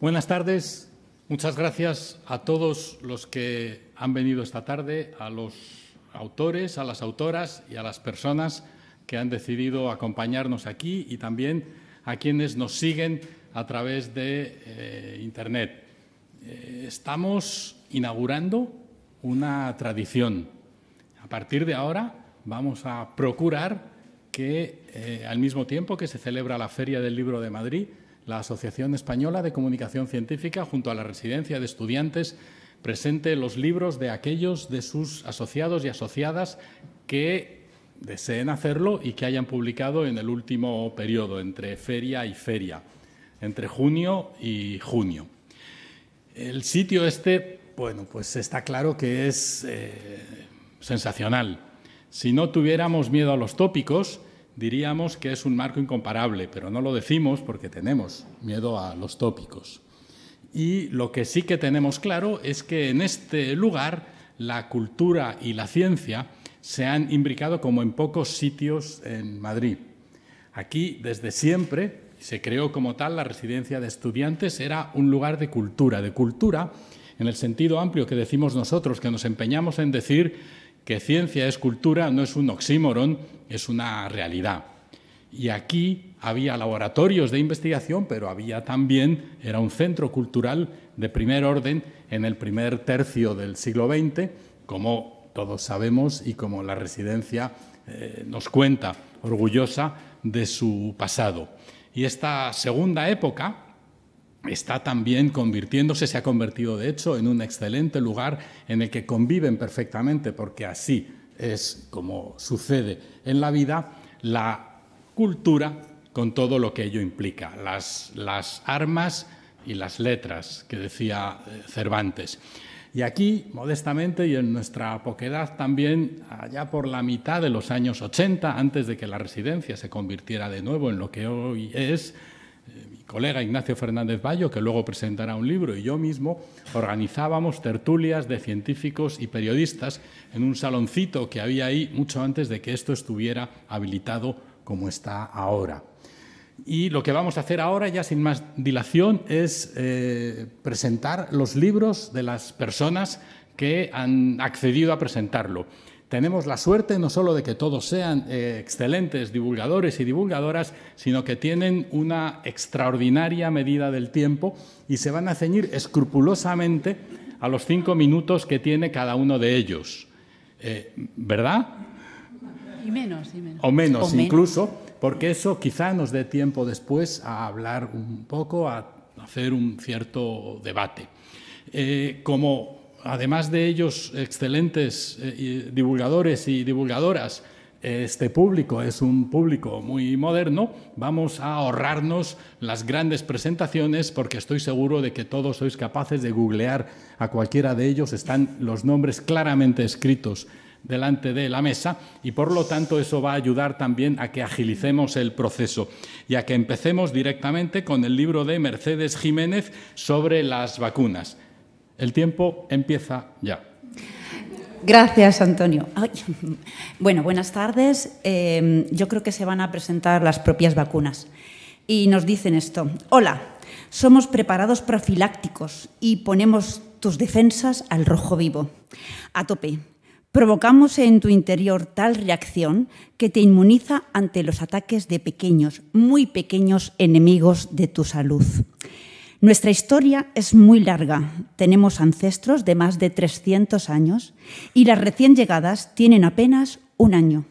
Buenas tardes. Muchas gracias a todos los que han venido esta tarde, a los autores, a las autoras y a las personas que han decidido acompañarnos aquí y también a quienes nos siguen a través de eh, Internet. Eh, estamos inaugurando una tradición. A partir de ahora vamos a procurar que eh, al mismo tiempo que se celebra la Feria del Libro de Madrid, la Asociación Española de Comunicación Científica, junto a la Residencia de Estudiantes, presente los libros de aquellos de sus asociados y asociadas que deseen hacerlo y que hayan publicado en el último periodo, entre feria y feria, entre junio y junio. El sitio este, bueno, pues está claro que es eh, sensacional. Si no tuviéramos miedo a los tópicos, diríamos que es un marco incomparable, pero no lo decimos porque tenemos miedo a los tópicos. Y lo que sí que tenemos claro es que en este lugar la cultura y la ciencia se han imbricado como en pocos sitios en Madrid. Aquí, desde siempre, se creó como tal la residencia de estudiantes, era un lugar de cultura, de cultura en el sentido amplio que decimos nosotros, que nos empeñamos en decir que ciencia es cultura no es un oxímoron, es una realidad. Y aquí había laboratorios de investigación, pero había también, era un centro cultural de primer orden en el primer tercio del siglo XX, como todos sabemos y como la residencia eh, nos cuenta, orgullosa de su pasado. Y esta segunda época, está también convirtiéndose, se ha convertido de hecho en un excelente lugar en el que conviven perfectamente, porque así es como sucede en la vida, la cultura con todo lo que ello implica, las, armas y las letras que decía eh, Cervantes. Y aquí, modestamente, y en nuestra poquedad también, allá por la mitad de los años 80, antes de que la residencia se convirtiera de nuevo en lo que hoy es, colega Ignacio Fernández Bayo, que luego presentará un libro, y yo mismo organizábamos tertulias de científicos y periodistas en un saloncito que había ahí mucho antes de que esto estuviera habilitado como está ahora. Y lo que vamos a hacer ahora, ya sin más dilación, es eh, presentar los libros de las personas que han accedido a presentarlo tenemos la suerte no solo de que todos sean eh, excelentes divulgadores y divulgadoras, sino que tienen una extraordinaria medida del tiempo y se van a ceñir escrupulosamente a los cinco minutos que tiene cada uno de ellos. Eh, ¿Verdad? Y menos, y menos. O menos, incluso, porque eso quizá nos dé tiempo después a hablar un poco, a hacer un cierto debate. Eh, como además de ellos excelentes eh, divulgadores y divulgadoras, este público es un público muy moderno, vamos a ahorrarnos las grandes presentaciones porque estoy seguro de que todos sois capaces de googlear a cualquiera de ellos, están los nombres claramente escritos delante de la mesa y por lo tanto eso va a ayudar también a que agilicemos el proceso y a que empecemos directamente con el libro de Mercedes Jiménez sobre las vacunas. El tiempo empieza ya. Gracias, Antonio. Bueno, buenas tardes. Em, yo creo que se van a presentar las propias vacunas. Y nos dicen esto. Hola, somos preparados profilácticos y ponemos tus defensas al rojo vivo. A tope. Provocamos en tu interior tal reacción que te inmuniza ante los ataques de pequeños, muy pequeños enemigos de tu salud. Nuestra historia es muy larga. Tenemos ancestros de más de 300 años y las recién llegadas tienen apenas un año.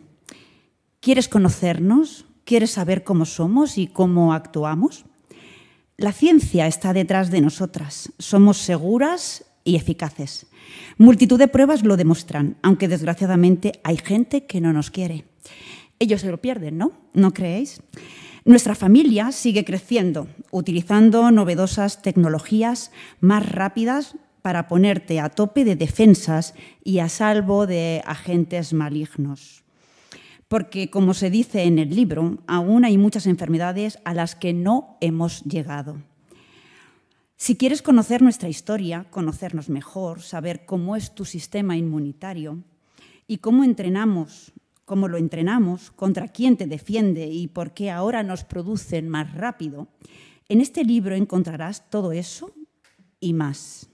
¿Quieres conocernos? ¿Quieres saber cómo somos y cómo actuamos? La ciencia está detrás de nosotras. Somos seguras y eficaces. Multitud de pruebas lo demuestran, aunque desgraciadamente hay gente que no nos quiere. Ellos se lo pierden, ¿no? ¿No creéis? Nuestra familia sigue creciendo, utilizando novedosas tecnologías más rápidas para ponerte a tope de defensas y a salvo de agentes malignos. Porque, como se dice en el libro, aún hay muchas enfermedades a las que no hemos llegado. Si quieres conocer nuestra historia, conocernos mejor, saber cómo es tu sistema inmunitario y cómo entrenamos cómo lo entrenamos, contra quién te defiende y por qué ahora nos producen más rápido, en este libro encontrarás todo eso y más.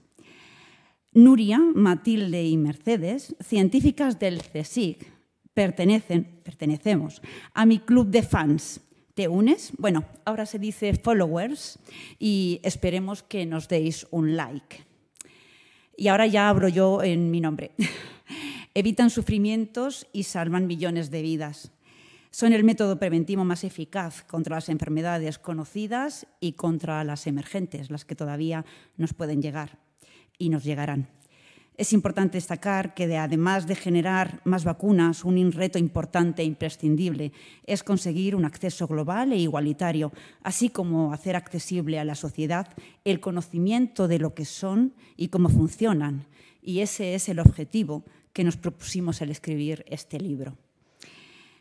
Nuria, Matilde y Mercedes, científicas del CSIC, pertenecen, pertenecemos a mi club de fans. ¿Te unes? Bueno, ahora se dice followers y esperemos que nos deis un like. Y ahora ya abro yo en mi nombre. evitan sufrimientos y salvan millones de vidas. Son el método preventivo más eficaz contra las enfermedades conocidas y contra las emergentes, las que todavía nos pueden llegar y nos llegarán. Es importante destacar que, además de generar más vacunas, un reto importante e imprescindible es conseguir un acceso global e igualitario, así como hacer accesible a la sociedad el conocimiento de lo que son y cómo funcionan. Y ese es el objetivo que nos propusimos al escribir este libro.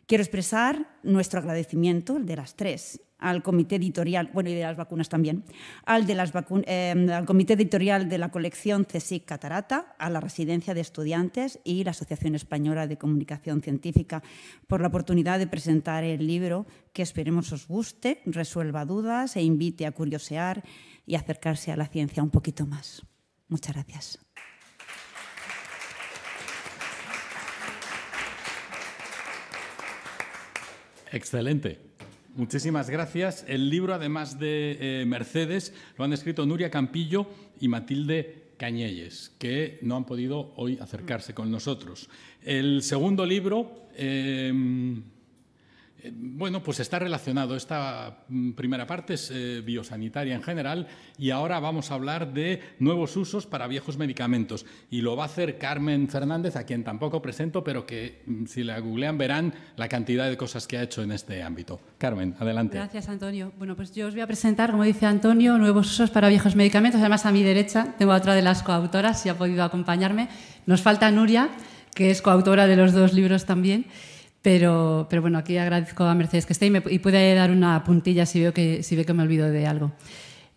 Quiero expresar nuestro agradecimiento, el de las tres, al comité editorial, bueno, y de las vacunas también, al, de las eh, al comité editorial de la colección CSIC Catarata, a la Residencia de Estudiantes y la Asociación Española de Comunicación Científica por la oportunidad de presentar el libro que esperemos os guste, resuelva dudas e invite a curiosear y acercarse a la ciencia un poquito más. Muchas gracias. Excelente. Muchísimas gracias. El libro, además de eh, Mercedes, lo han escrito Nuria Campillo y Matilde Cañelles, que no han podido hoy acercarse con nosotros. El segundo libro... Eh, bueno, pues está relacionado. Esta mm, primera parte es eh, biosanitaria en general y ahora vamos a hablar de nuevos usos para viejos medicamentos. Y lo va a hacer Carmen Fernández, a quien tampoco presento, pero que mm, si la googlean verán la cantidad de cosas que ha hecho en este ámbito. Carmen, adelante. Gracias, Antonio. Bueno, pues yo os voy a presentar, como dice Antonio, nuevos usos para viejos medicamentos. Además, a mi derecha tengo a otra de las coautoras, si ha podido acompañarme. Nos falta Nuria, que es coautora de los dos libros también. Pero, bueno, aquí agradezco a Mercedes que esté y, puede dar una puntilla si veo que, si veo que me olvido de algo.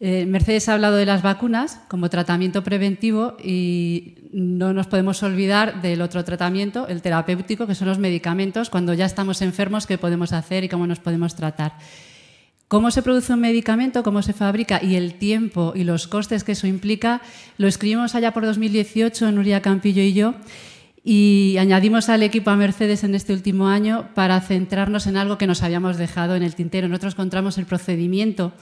Eh, Mercedes ha hablado de las vacunas como tratamiento preventivo y no nos podemos olvidar del otro tratamiento, el terapéutico, que son los medicamentos, cuando ya estamos enfermos, qué podemos hacer y cómo nos podemos tratar. Cómo se produce un medicamento, cómo se fabrica y el tiempo y los costes que eso implica, lo escribimos allá por 2018 Nuria Campillo y yo y añadimos al equipo a Mercedes en este último año para centrarnos en algo que nos habíamos dejado en el tintero. Nosotros encontramos el procedimiento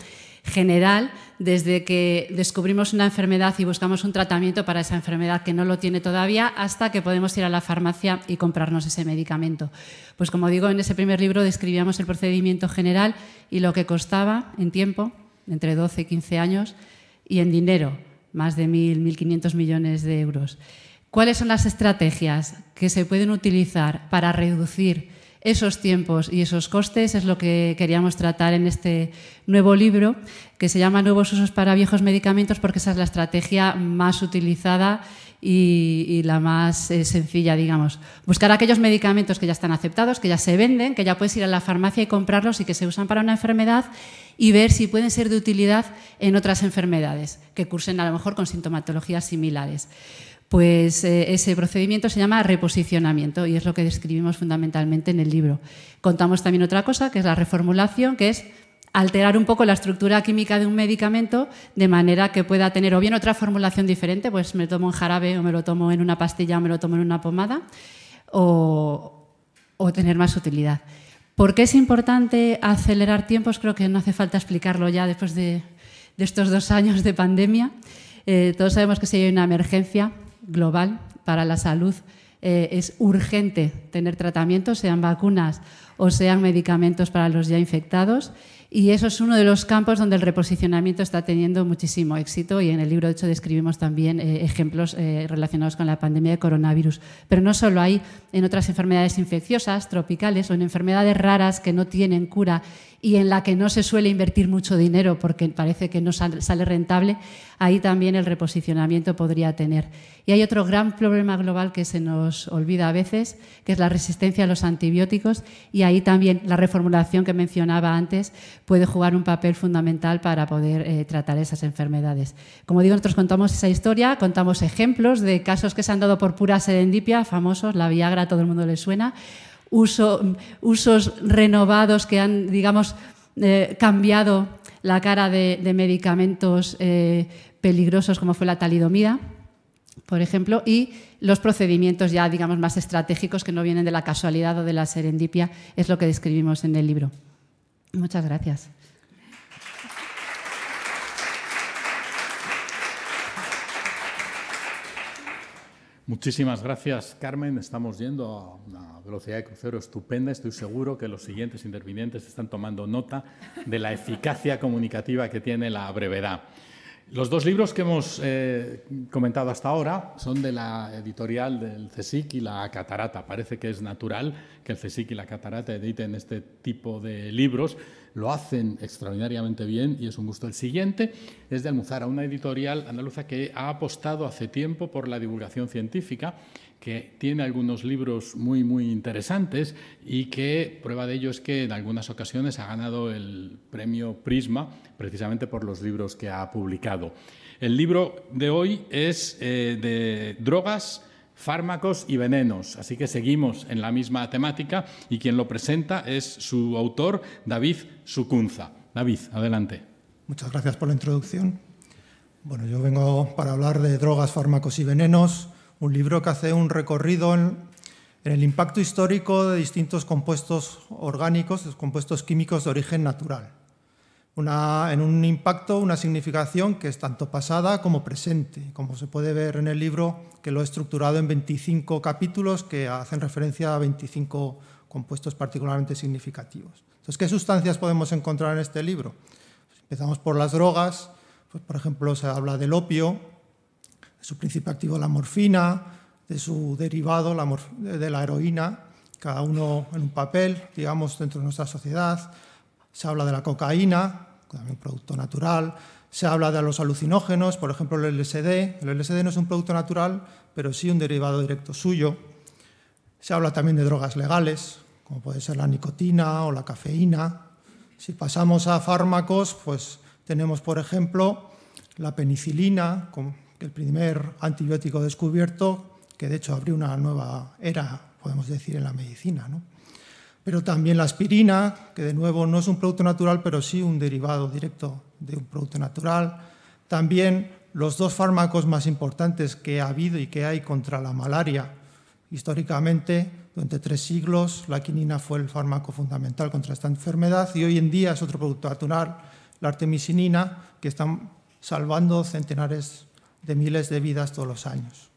general desde que descubrimos una enfermedad y buscamos un tratamiento para esa enfermedad que no lo tiene todavía hasta que podemos ir a la farmacia y comprarnos ese medicamento. Pues como digo, en ese primer libro describíamos el procedimiento general y lo que costaba en tiempo, entre 12 y 15 años, y en dinero, más de 1.000, 1.500 millones de euros. ¿Cuáles son las estrategias que se pueden utilizar para reducir esos tiempos y esos costes? Es lo que queríamos tratar en este nuevo libro que se llama Nuevos usos para viejos medicamentos porque esa es la estrategia más utilizada y, la más eh, sencilla, digamos. Buscar aquellos medicamentos que ya están aceptados, que ya se venden, que ya puedes ir a la farmacia y comprarlos y que se usan para una enfermedad y ver si pueden ser de utilidad en otras enfermedades que cursen a lo mejor con sintomatologías similares pues eh, ese procedimiento se llama reposicionamiento y es lo que describimos fundamentalmente en el libro. Contamos también otra cosa, que es la reformulación, que es alterar un poco la estructura química de un medicamento de manera que pueda tener o bien otra formulación diferente, pues me lo tomo en jarabe o me lo tomo en una pastilla o me lo tomo en una pomada, o, tener más utilidad. ¿Por qué es importante acelerar tiempos? Creo que no hace falta explicarlo ya después de, estos dos años de pandemia. Eh, todos sabemos que si hay una emergencia, global para la salud. Eh, es urgente tener tratamientos, sean vacunas o sean medicamentos para los ya infectados. Y eso es uno de los campos donde el reposicionamiento está teniendo muchísimo éxito y en el libro, de hecho, describimos también eh, ejemplos eh, relacionados con la pandemia de coronavirus. Pero no solo hay en otras enfermedades infecciosas, tropicales o en enfermedades raras que no tienen cura y en la que no se suele invertir mucho dinero porque parece que no sale rentable, ahí también el reposicionamiento podría tener. Y hay otro gran problema global que se nos olvida a veces, que es la resistencia a los antibióticos, y ahí también la reformulación que mencionaba antes puede jugar un papel fundamental para poder eh, tratar esas enfermedades. Como digo, nosotros contamos esa historia, contamos ejemplos de casos que se han dado por pura serendipia, famosos, la Viagra, todo el mundo le suena, usos renovados que han, digamos, eh, cambiado la cara de, medicamentos eh, peligrosos como fue la talidomida, por ejemplo, y los procedimientos ya, digamos, más estratégicos que no vienen de la casualidad o de la serendipia, es lo que describimos en el libro. Muchas gracias. Muchísimas gracias, Carmen. Estamos yendo a una velocidad de crucero estupenda. Estoy seguro que los siguientes intervinientes están tomando nota de la eficacia comunicativa que tiene la brevedad. Los dos libros que hemos eh, comentado hasta ahora son de la editorial del CSIC y la Catarata. Parece que es natural que el CSIC y la Catarata editen este tipo de libros. Lo hacen extraordinariamente bien y es un gusto. El siguiente es de Almuzara, una editorial andaluza que ha apostado hace tiempo por la divulgación científica que tiene algunos libros muy, muy interesantes y que prueba de ello es que en algunas ocasiones ha ganado el premio Prisma precisamente por los libros que ha publicado. El libro de hoy es eh, de drogas, fármacos y venenos, así que seguimos en la misma temática y quien lo presenta es su autor, David Sucunza. David, adelante. Muchas gracias por la introducción. Bueno, yo vengo para hablar de drogas, fármacos y venenos un libro que hace un recorrido en, el impacto histórico de distintos compuestos orgánicos, compuestos químicos de origen natural. en un impacto, una significación que es tanto pasada como presente, como se puede ver en el libro que lo he estructurado en 25 capítulos que hacen referencia a 25 compuestos particularmente significativos. Entonces, ¿qué sustancias podemos encontrar en este libro? Pues empezamos por las drogas, pues, por ejemplo, se habla del opio, su principio activo la morfina, de su derivado la de la heroína, cada uno en un papel, digamos, dentro de nuestra sociedad. Se habla de la cocaína, también producto natural. Se habla de los alucinógenos, por ejemplo, el LSD. El LSD no es un producto natural, pero sí un derivado directo suyo. Se habla también de drogas legales, como puede ser la nicotina o la cafeína. Si pasamos a fármacos, pues tenemos, por ejemplo, la penicilina, el primer antibiótico descubierto, que de hecho abrió una nueva era, podemos decir, en la medicina. Pero también la aspirina, que de nuevo no es un producto natural, pero sí un derivado directo de un producto natural. También los dos fármacos más importantes que ha habido y que hay contra la malaria. Históricamente, durante tres siglos, la quinina fue el fármaco fundamental contra esta enfermedad y hoy en día es otro producto natural, la artemisinina, que están salvando centenares de miles de vidas todos los años.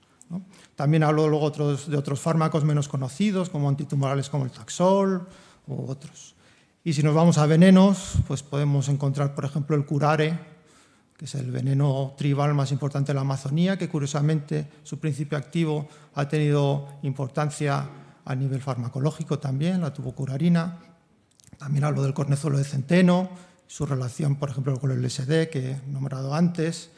También hablo luego de otros fármacos menos conocidos, como antitumorales como el taxol u otros. Y si nos vamos a venenos, pues podemos encontrar, por ejemplo, el curare, que es el veneno tribal más importante de la Amazonía, que curiosamente su principio activo ha tenido importancia a nivel farmacológico también, la tubocurarina. También hablo del cornezuelo de centeno, su relación, por ejemplo, con el LSD, que he nombrado antes.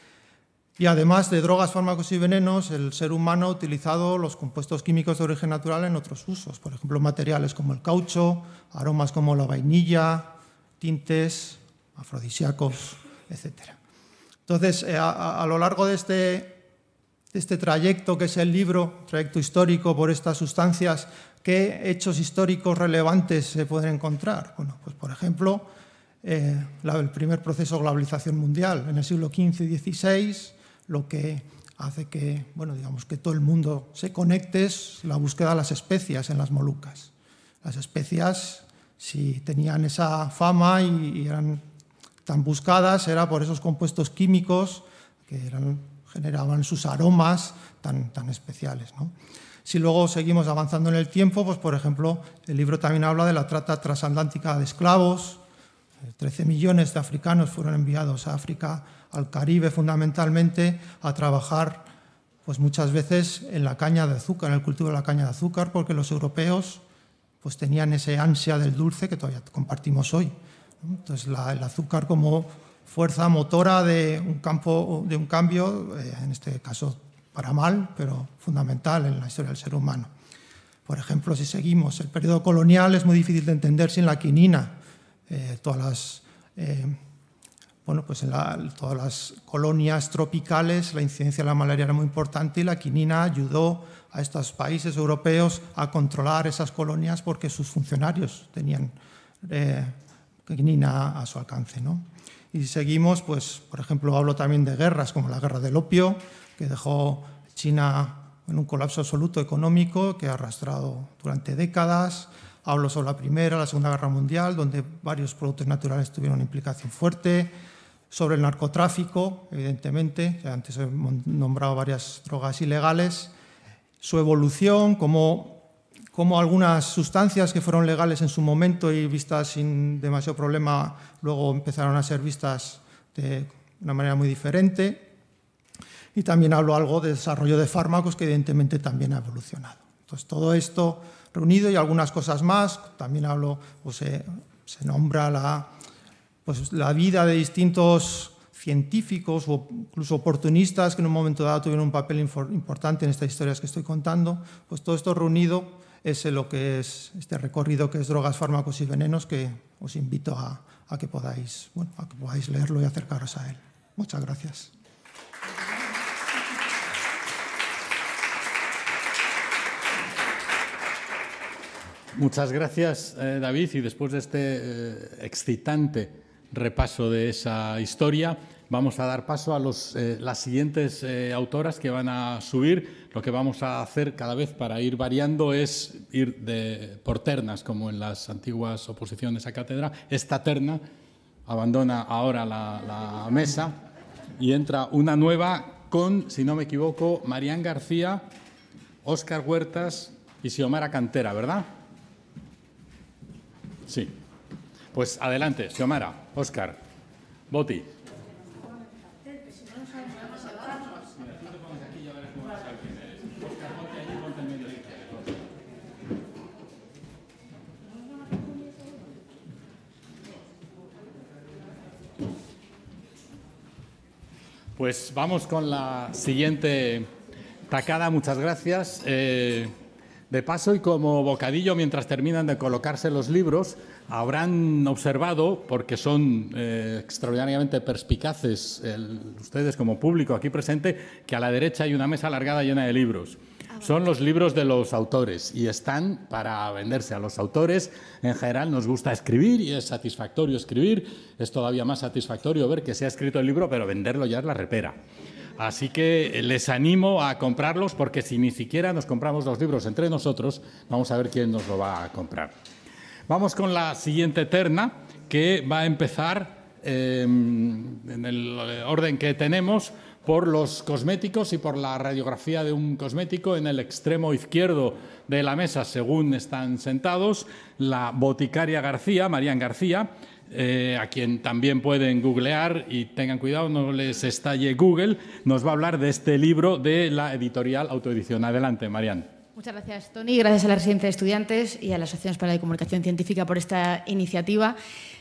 Y además de drogas, fármacos y venenos, el ser humano ha utilizado los compuestos químicos de origen natural en otros usos, por ejemplo, materiales como el caucho, aromas como la vainilla, tintes, afrodisíacos, etc. Entonces, eh, a, lo largo este, de este, trayecto, que es el libro, trayecto histórico por estas sustancias, ¿qué hechos históricos relevantes se pueden encontrar? pues por ejemplo, eh, el primer proceso de globalización mundial en el siglo XV y XVI, lo que hace que, bueno, digamos que todo el mundo se conecte es la búsqueda de las especias en las Molucas. Las especias, si tenían esa fama y eran tan buscadas, era por esos compuestos químicos que generaban sus aromas tan, tan especiales. Si luego seguimos avanzando en el tiempo, pues por ejemplo, el libro también habla de la trata transatlántica de esclavos. 13 millones de africanos fueron enviados a África al Caribe fundamentalmente a trabajar pues muchas veces en la caña de azúcar, en el cultivo de la caña de azúcar, porque los europeos pues tenían ese ansia del dulce que todavía compartimos hoy. Entonces el azúcar como fuerza motora de un, campo, de un cambio, eh, en este caso para mal, pero fundamental en la historia del ser humano. Por ejemplo, si seguimos, el periodo colonial es muy difícil de entender sin la quinina, eh, todas las... Eh, bueno, pues en todas las colonias tropicales la incidencia de la malaria era muy importante y la quinina ayudó a estos países europeos a controlar esas colonias porque sus funcionarios tenían eh, quinina a su alcance. ¿no? Y seguimos, pues, por ejemplo, hablo también de guerras como la guerra del opio, que dejó China en un colapso absoluto económico que ha arrastrado durante décadas. Hablo sobre la Primera, la Segunda Guerra Mundial, donde varios productos naturales tuvieron una implicación fuerte sobre el narcotráfico, evidentemente, antes he nombrado varias drogas ilegales, su evolución, cómo, cómo, algunas sustancias que fueron legales en su momento y vistas sin demasiado problema, luego empezaron a ser vistas de una manera muy diferente. Y también hablo algo de desarrollo de fármacos que evidentemente también ha evolucionado. Entonces, todo esto reunido y algunas cosas más, también hablo, o se nombra la, pues, la vida de distintos científicos o incluso oportunistas que en un momento dado tuvieron un papel importante en estas historias que estoy contando, pues todo esto reunido es lo que es este recorrido que es drogas, fármacos y venenos que os invito a, que, podáis, podáis leerlo y acercaros a él. Muchas gracias. Muchas gracias, eh, David. Y después de este eh, excitante repaso de esa historia. Vamos a dar paso a los, eh, las siguientes eh, autoras que van a subir. Lo que vamos a hacer cada vez para ir variando es ir de, por ternas, como en las antiguas oposiciones a cátedra. Esta terna abandona ahora la, mesa y entra una nueva con, si no me equivoco, Marían García, Óscar Huertas y Xiomara Cantera, ¿verdad? Sí. Pues adelante, Xiomara. Oscar, Boti. Pues vamos con la siguiente tacada, muchas gracias. Eh, de paso y como bocadillo, mientras terminan de colocarse los libros, habrán observado, porque son eh, extraordinariamente perspicaces ustedes como público aquí presente, que a la derecha hay una mesa alargada llena de libros. Ah, son los libros de los autores y están para venderse a los autores. En general nos gusta escribir y es satisfactorio escribir. Es todavía más satisfactorio ver que se ha escrito el libro, pero venderlo ya es la repera. Así que les animo a comprarlos porque si ni siquiera nos compramos los libros entre nosotros, vamos a ver quién nos lo va a comprar. Vamos con la siguiente terna que va a empezar em, en el orden que tenemos por los cosméticos y por la radiografía de un cosmético en el extremo izquierdo de la mesa, según están sentados, la boticaria García, Marían García, eh, a quien también pueden googlear y tengan cuidado, no les estalle Google, nos va a hablar de este libro de la editorial autoedición. Adelante, Marian. Muchas gracias, Tony. Gracias a la Residencia de Estudiantes y a las Asociación para la Comunicación Científica por esta iniciativa.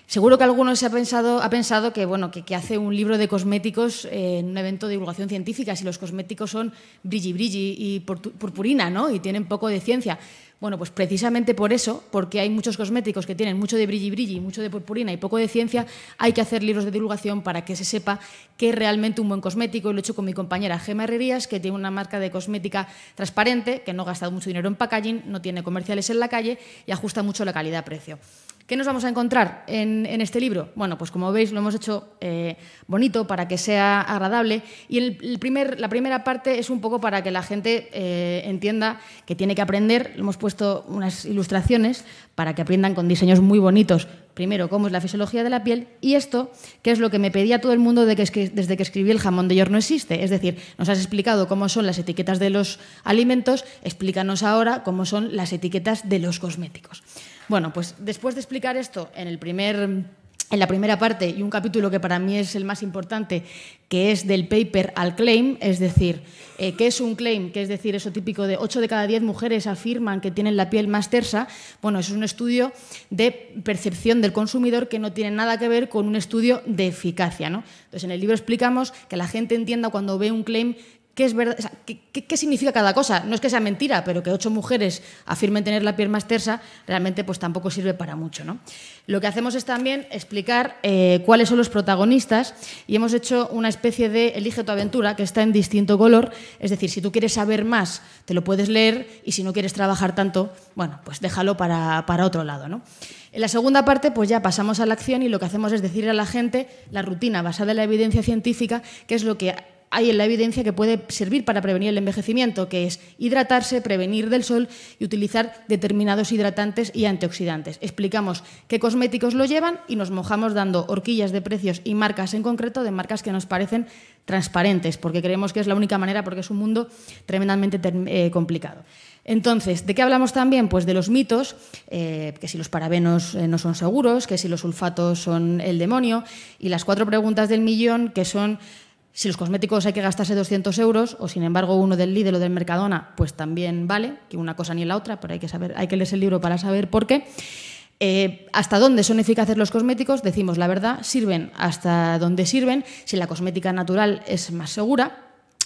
Seguro que alguno se ha pensado, ha pensado que, bueno, que, que hace un libro de cosméticos en eh, un evento de divulgación científica, si los cosméticos son brilli brilli y purpurina, ¿no? Y tienen poco de ciencia. Bueno, pues precisamente por eso, porque hay muchos cosméticos que tienen mucho de brilli brilli, mucho de purpurina y poco de ciencia, hay que hacer libros de divulgación para que se sepa qué es realmente un buen cosmético. Y lo he hecho con mi compañera Gemma Herrerías, que tiene una marca de cosmética transparente, que no ha gastado mucho dinero en packaging, no tiene comerciales en la calle y ajusta mucho la calidad-precio. ¿Qué nos vamos a encontrar en, este libro? Bueno, pues como veis lo hemos hecho eh, bonito para que sea agradable y la primera parte es un poco para que la gente eh, entienda que tiene que aprender. Hemos puesto unas ilustraciones para que aprendan con diseños muy bonitos. Primero, cómo es la fisiología de la piel y esto, que es lo que me pedía todo el mundo desde que escribí El jamón de york no existe. Es decir, nos has explicado cómo son las etiquetas de los alimentos, explícanos ahora cómo son las etiquetas de los cosméticos. Bueno, pues después de explicar esto en el primer en la primera parte y un capítulo que para mí es el más importante, que es del paper al claim, es decir, eh, ¿qué es un claim? Que es decir, eso típico de 8 de cada 10 mujeres afirman que tienen la piel más tersa. Bueno, es un estudio de percepción del consumidor que no tiene nada que ver con un estudio de eficacia. ¿no? Entonces, en el libro explicamos que la gente entienda cuando ve un claim qué es verdad, qué, significa cada cosa. No es que sea mentira, pero que ocho mujeres afirmen tener la piel más tersa, realmente pues tampoco sirve para mucho. ¿no? Lo que hacemos es también explicar eh, cuáles son los protagonistas y hemos hecho una especie de elige tu aventura que está en distinto color. Es decir, si tú quieres saber más, te lo puedes leer y si no quieres trabajar tanto, bueno, pues déjalo para, otro lado. En la segunda parte, pues ya pasamos a la acción y lo que hacemos es decir a la gente la rutina basada en la evidencia científica, que es lo que hay en la evidencia que puede servir para prevenir el envejecimiento, que es hidratarse, prevenir del sol y utilizar determinados hidratantes y antioxidantes. Explicamos qué cosméticos lo llevan y nos mojamos dando horquillas de precios y marcas en concreto de marcas que nos parecen transparentes, porque creemos que es la única manera, porque es un mundo tremendamente eh, complicado. Entonces, ¿de qué hablamos también? Pues de los mitos, eh, que si los parabenos eh, no son seguros, que si los sulfatos son el demonio, y las cuatro preguntas del millón, que son si los cosméticos hay que gastarse 200 euros o sin embargo uno del líder o del Mercadona, pues también vale, que una cosa ni la otra, pero hay que, saber, hay que leerse el libro para saber por qué. Eh, hasta dónde son eficaces los cosméticos, decimos la verdad, sirven hasta dónde sirven, si la cosmética natural es más segura.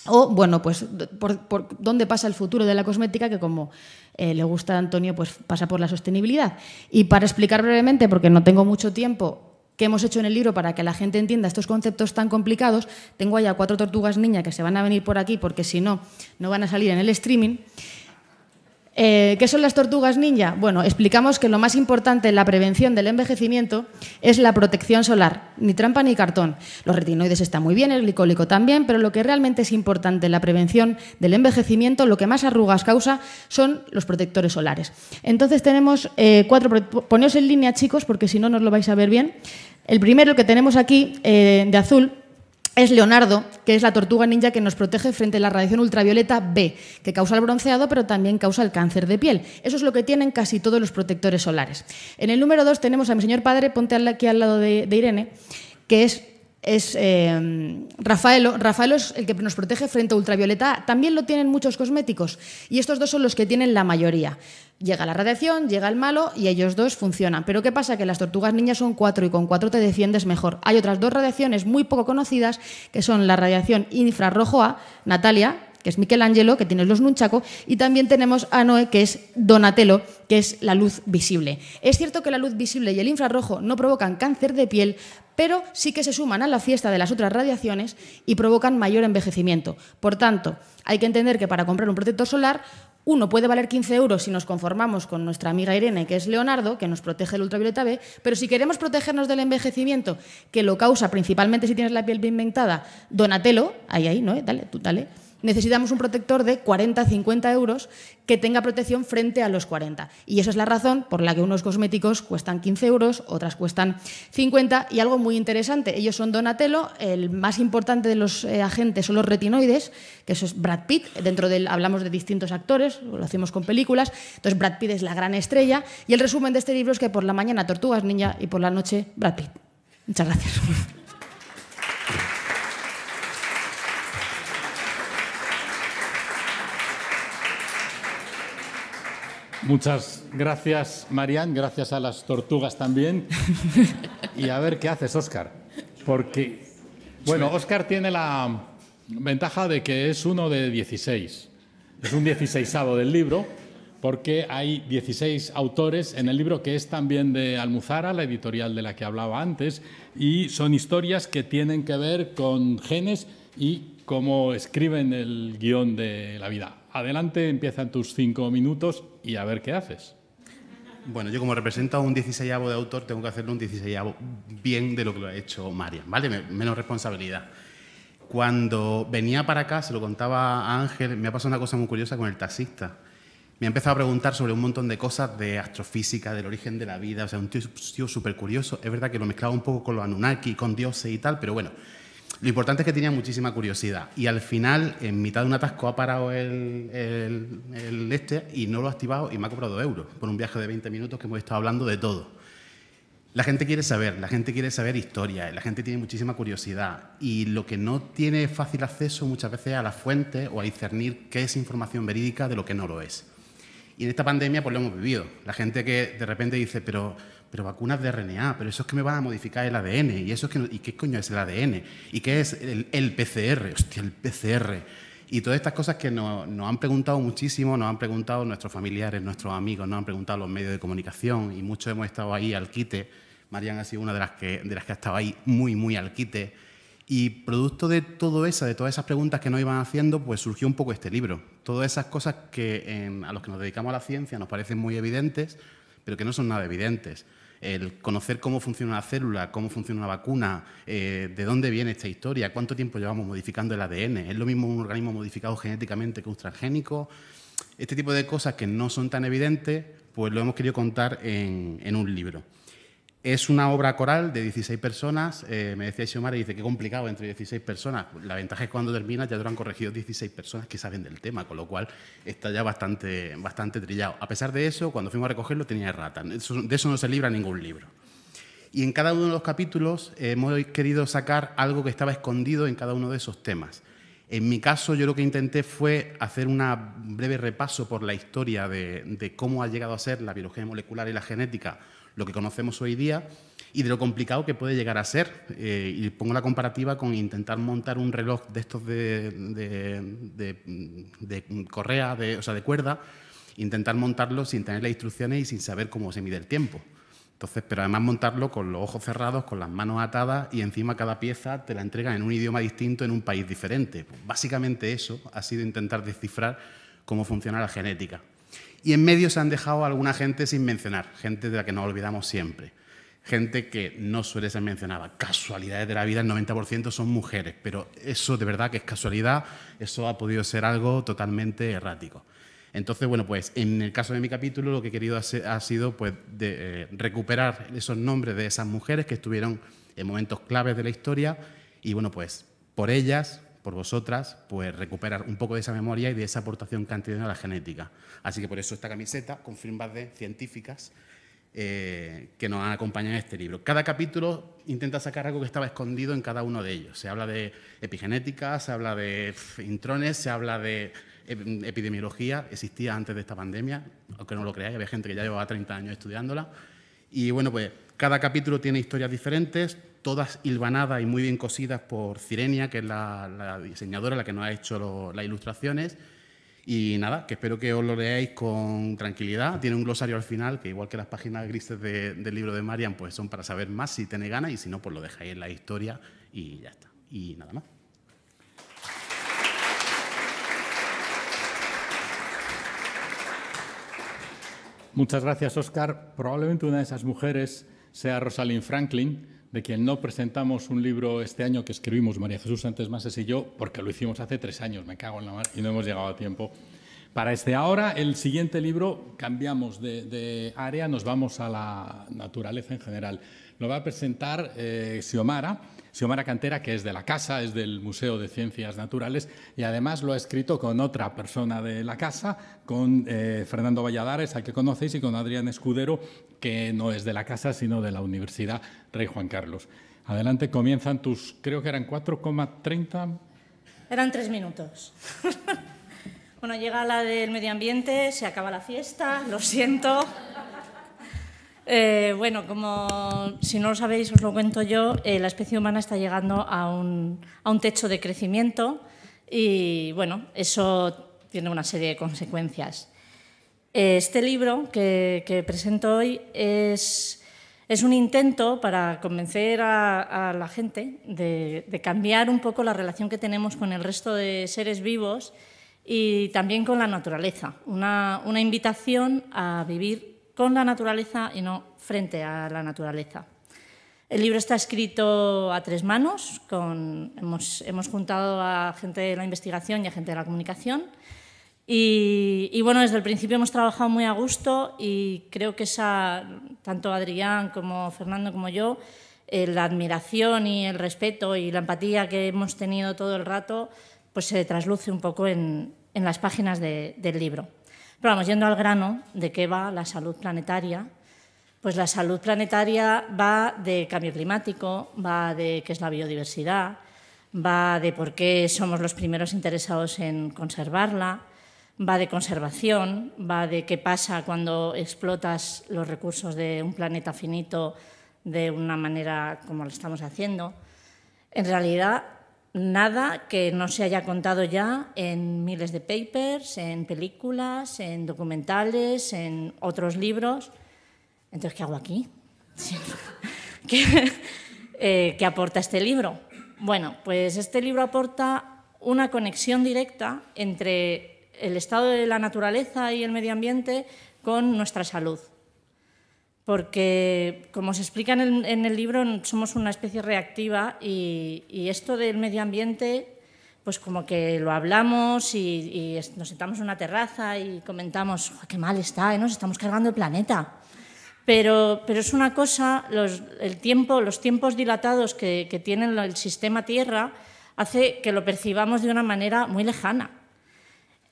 O, bueno, pues por, dónde pasa el futuro de la cosmética, que como eh, le gusta a Antonio, pues pasa por la sostenibilidad. Y para explicar brevemente, porque no tengo mucho tiempo, hemos hecho en el libro para que la gente entienda estos conceptos tan complicados. Tengo allá cuatro tortugas niña que se van a venir por aquí porque si no, no van a salir en el streaming. Eh, ¿Qué son las tortugas ninja? Bueno, explicamos que lo más importante en la prevención del envejecimiento es la protección solar, ni trampa ni cartón. Los retinoides están muy bien, el glicólico también, pero lo que realmente es importante en la prevención del envejecimiento, lo que más arrugas causa, son los protectores solares. Entonces tenemos eh, cuatro... Poneos en línea, chicos, porque si no, no os lo vais a ver bien. El primero que tenemos aquí, eh, de azul, es Leonardo, que es la tortuga ninja que nos protege frente a la radiación ultravioleta B, que causa el bronceado pero también causa el cáncer de piel. Eso es lo que tienen casi todos los protectores solares. En el número dos tenemos a mi señor padre, ponte aquí al lado de, Irene, que es eh, Rafaelo. Rafaelo es el que nos protege frente a ultravioleta. También lo tienen muchos cosméticos y estos dos son los que tienen la mayoría. Llega la radiación, llega el malo y ellos dos funcionan. Pero ¿qué pasa? Que las tortugas niñas son cuatro y con cuatro te defiendes mejor. Hay otras dos radiaciones muy poco conocidas que son la radiación infrarrojo A, Natalia, que es Michelangelo, que tiene los nunchaco, y también tenemos a Noé, que es Donatello, que es la luz visible. Es cierto que la luz visible y el infrarrojo no provocan cáncer de piel, pero sí que se suman a la fiesta de las otras radiaciones y provocan mayor envejecimiento. Por tanto, hay que entender que para comprar un protector solar uno puede valer 15 euros si nos conformamos con nuestra amiga Irene, que es Leonardo, que nos protege el ultravioleta B, pero si queremos protegernos del envejecimiento, que lo causa principalmente si tienes la piel pigmentada, Donatello, ahí, ahí, ¿no? Eh, dale, tú dale necesitamos un protector de 40-50 euros que tenga protección frente a los 40. Y esa es la razón por la que unos cosméticos cuestan 15 euros, otras cuestan 50. Y algo muy interesante, ellos son Donatello, el más importante de los eh, agentes son los retinoides, que eso es Brad Pitt, dentro del hablamos de distintos actores, lo hacemos con películas, entonces Brad Pitt es la gran estrella. Y el resumen de este libro es que por la mañana tortugas niña, y por la noche Brad Pitt. Muchas gracias. Muchas gracias, Marian. Gracias a las tortugas también. Y a ver qué haces, Oscar. Porque, bueno, Oscar tiene la ventaja de que es uno de 16. Es un 16 del libro, porque hay 16 autores en el libro que es también de Almuzara, la editorial de la que hablaba antes, y son historias que tienen que ver con genes y cómo escriben el guión de la vida adelante, empiezan tus cinco minutos y a ver qué haces. Bueno, yo como represento a un 16 de autor, tengo que hacerle un 16 bien de lo que lo ha hecho Marian, ¿vale? Menos responsabilidad. Cuando venía para acá, se lo contaba a Ángel, me ha pasado una cosa muy curiosa con el taxista. Me ha empezado a preguntar sobre un montón de cosas de astrofísica, del origen de la vida, o sea, un tío súper curioso. Es verdad que lo mezclaba un poco con los Anunnaki, con dioses y tal, pero bueno, lo importante es que tenía muchísima curiosidad y al final, en mitad de un atasco, ha parado el, este y no lo ha activado y me ha cobrado euros por un viaje de 20 minutos que hemos estado hablando de todo. La gente quiere saber, la gente quiere saber historia, la gente tiene muchísima curiosidad y lo que no tiene fácil acceso muchas veces a la fuente o a discernir qué es información verídica de lo que no lo es. Y en esta pandemia pues lo hemos vivido. La gente que de repente dice, pero pero vacunas de RNA, pero eso es que me van a modificar el ADN, y eso que, ¿y qué coño es el ADN? ¿Y qué es el, PCR? Hostia, el PCR. Y todas estas cosas que nos, han preguntado muchísimo, nos han preguntado nuestros familiares, nuestros amigos, nos han preguntado los medios de comunicación, y muchos hemos estado ahí al quite. Marian ha sido una de las que, de las que ha estado ahí muy, muy al quite. Y producto de todo eso, de todas esas preguntas que nos iban haciendo, pues surgió un poco este libro. Todas esas cosas que a los que nos dedicamos a la ciencia nos parecen muy evidentes, pero que no son nada evidentes el conocer cómo funciona la célula, cómo funciona una vacuna, eh, de dónde viene esta historia, cuánto tiempo llevamos modificando el ADN, es lo mismo un organismo modificado genéticamente que un transgénico. Este tipo de cosas que no son tan evidentes, pues lo hemos querido contar en un libro. Es una obra coral de 16 personas. Eh, me decía Xiomara y dice, qué complicado entre 16 personas. La ventaja es que cuando termina ya te lo han corregido 16 personas que saben del tema, con lo cual está ya bastante, bastante trillado. A pesar de eso, cuando fuimos a recogerlo tenía errata. de eso no se libra ningún libro. Y en cada uno de los capítulos hemos querido sacar algo que estaba escondido en cada uno de esos temas. En mi caso, yo lo que intenté fue hacer un breve repaso por la historia de, de cómo ha llegado a ser la biología molecular y la genética lo que conocemos hoy día y de lo complicado que puede llegar a ser. Eh, y pongo la comparativa con intentar montar un reloj de estos de, de, de, correa, o sea, de cuerda, intentar montarlo sin tener las instrucciones y sin saber cómo se mide el tiempo. Entonces, pero además montarlo con los ojos cerrados, con las manos atadas y encima cada pieza te la entregan en un idioma distinto, en un país diferente. básicamente eso ha sido intentar descifrar cómo funciona la genética y en medio se han dejado alguna gente sin mencionar, gente de la que nos olvidamos siempre. Gente que no suele ser mencionada. Casualidades de la vida, el 90% son mujeres, pero eso de verdad que es casualidad, eso ha podido ser algo totalmente errático. Entonces, bueno, pues en el caso de mi capítulo lo que he querido ha sido pues, de, eh, recuperar esos nombres de esas mujeres que estuvieron en momentos claves de la historia y, bueno, pues por ellas, por vosotras, pues recuperar un poco de esa memoria y de esa aportación que han a la genética. Así que por eso esta camiseta con firmas de científicas eh, que nos han acompañado en este libro. Cada capítulo intenta sacar algo que estaba escondido en cada uno de ellos. Se habla de epigenética, se habla de intrones, se habla de epidemiología, existía antes de esta pandemia, aunque no lo creáis, había gente que ya llevaba 30 años estudiándola y bueno, pues cada capítulo tiene historias diferentes, todas hilvanadas y muy bien cosidas por Cirenia, que es la, diseñadora, la que nos ha hecho las ilustraciones. Y nada, que espero que os lo leáis con tranquilidad. Tiene un glosario al final, que igual que las páginas grises del libro de Marian, pues son para saber más si tenéis ganas y si no, pues lo dejáis en la historia y ya está. Y nada más. Muchas gracias, Oscar. Probablemente una de esas mujeres sea Rosalind Franklin, de quien no presentamos un libro este año que escribimos María Jesús antes más y yo, porque lo hicimos hace tres años, me cago en la mar, y no hemos llegado a tiempo. Para este ahora, el siguiente libro, cambiamos de, área, nos vamos a la naturaleza en general. Lo va a presentar eh, Xiomara Xiomara Cantera, que es de la casa, es del Museo de Ciencias Naturales y además lo ha escrito con otra persona de la casa, con eh, Fernando Valladares, al que conocéis, y con Adrián Escudero, que no es de la casa, sino de la Universidad Rey Juan Carlos. Adelante, comienzan tus, creo que eran 4,30. Eran tres minutos. bueno, llega la del medio ambiente, se acaba la fiesta, lo siento. Eh, bueno, como si no lo sabéis, os lo cuento yo, eh, la especie humana está llegando a un, techo de crecimiento y, bueno, eso tiene una serie de consecuencias. Eh, este libro que, presento hoy es, un intento para convencer a, la gente de, cambiar un poco la relación que tenemos con el resto de seres vivos y también con la naturaleza. Una, una, invitación a vivir con la naturaleza y no frente a la naturaleza. El libro está escrito a tres manos, hemos, hemos, juntado a gente de la investigación y a gente de la comunicación. Y, bueno, desde el principio hemos trabajado muy a gusto y creo que esa, tanto Adrián como Fernando como yo, eh, la admiración y el respeto y la empatía que hemos tenido todo el rato, pues se trasluce un poco en, en las páginas del libro. Pero vamos, yendo al grano, ¿de qué va la salud planetaria? Pues la salud planetaria va de cambio climático, va de qué es la biodiversidad, va de por qué somos los primeros interesados en conservarla, va de conservación, va de qué pasa cuando explotas los recursos de un planeta finito de una manera como lo estamos haciendo. En realidad, nada que no se haya contado ya en miles de papers, en películas, en documentales, en otros libros. Entonces, ¿qué hago aquí? Eh, ¿Qué, aporta este libro? Bueno, pues este libro aporta una conexión directa entre el estado de la naturaleza y el medio ambiente con nuestra salud porque, como se explica en el, libro, somos una especie reactiva y, esto del medio ambiente, pues como que lo hablamos y, nos sentamos en una terraza y comentamos, qué mal está, ¿eh? nos estamos cargando el planeta. Pero, es una cosa, los, el tiempo, los tiempos dilatados que, que tiene el sistema Tierra hace que lo percibamos de una manera muy lejana.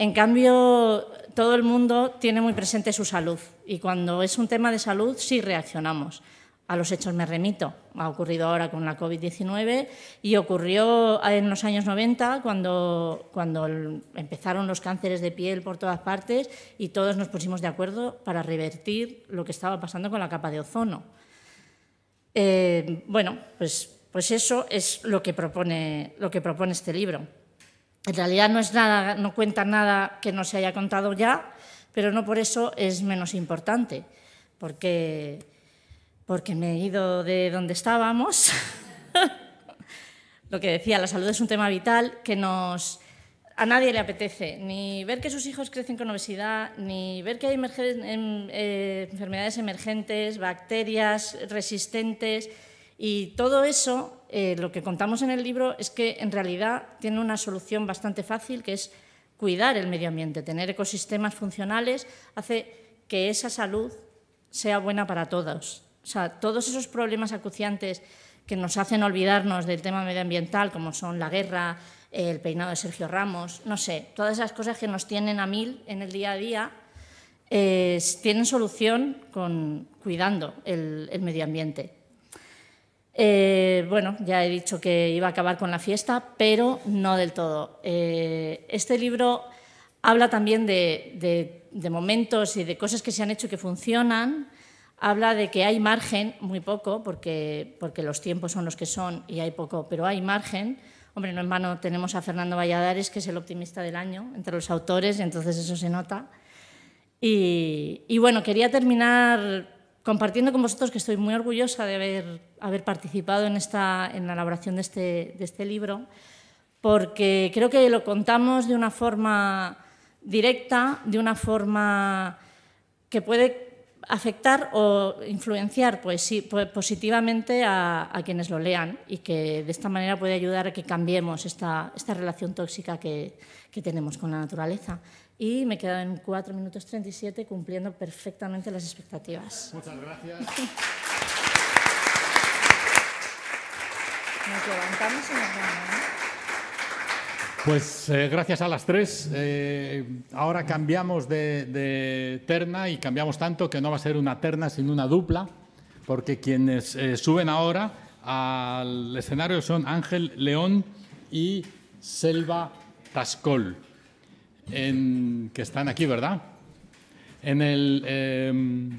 En cambio, todo el mundo tiene muy presente su salud y cuando es un tema de salud sí reaccionamos. A los hechos me remito. Ha ocurrido ahora con la COVID-19 y ocurrió en los años 90 cuando, empezaron los cánceres de piel por todas partes y todos nos pusimos de acuerdo para revertir lo que estaba pasando con la capa de ozono. Eh, bueno, pues, pues, eso es lo que propone este libro. En realidad no, es nada, no cuenta nada que no se haya contado ya, pero no por eso es menos importante, porque, porque me he ido de donde estábamos. Lo que decía, la salud es un tema vital que nos, a nadie le apetece ni ver que sus hijos crecen con obesidad, ni ver que hay em, eh, enfermedades emergentes, bacterias resistentes y todo eso eh, lo que contamos en el libro es que en realidad tiene una solución bastante fácil, que es cuidar el medio ambiente, tener ecosistemas funcionales, hace que esa salud sea buena para todos. O sea, todos esos problemas acuciantes que nos hacen olvidarnos del tema medioambiental, como son la guerra, el peinado de Sergio Ramos, no sé, todas esas cosas que nos tienen a mil en el día a día, eh, tienen solución con cuidando el medio ambiente. Eh, bueno, ya he dicho que iba a acabar con la fiesta, pero no del todo. Eh, este libro habla también de, momentos y de cosas que se han hecho que funcionan. Habla de que hay margen, muy poco, porque, porque los tiempos son los que son y hay poco, pero hay margen. Hombre, no en vano tenemos a Fernando Valladares, que es el optimista del año entre los autores, y entonces eso se nota. y bueno, quería terminar compartiendo con vosotros que estoy muy orgullosa de haber, participado en, la elaboración este, de este, libro, porque creo que lo contamos de una forma directa, de una forma que puede afectar o influenciar pues positivamente a, quienes lo lean y que de esta manera puede ayudar a que cambiemos esta, relación tóxica que tenemos con la naturaleza y me quedan en 4 minutos 37 cumpliendo perfectamente las expectativas. Muchas gracias. Nos levantamos y nos vamos. Pues eh, gracias a las tres. Eh, ahora cambiamos de, terna y cambiamos tanto que no va a ser una terna sino una dupla, porque quienes eh, suben ahora al escenario son Ángel León y Selva Tascol en, que están aquí, ¿verdad? En el em,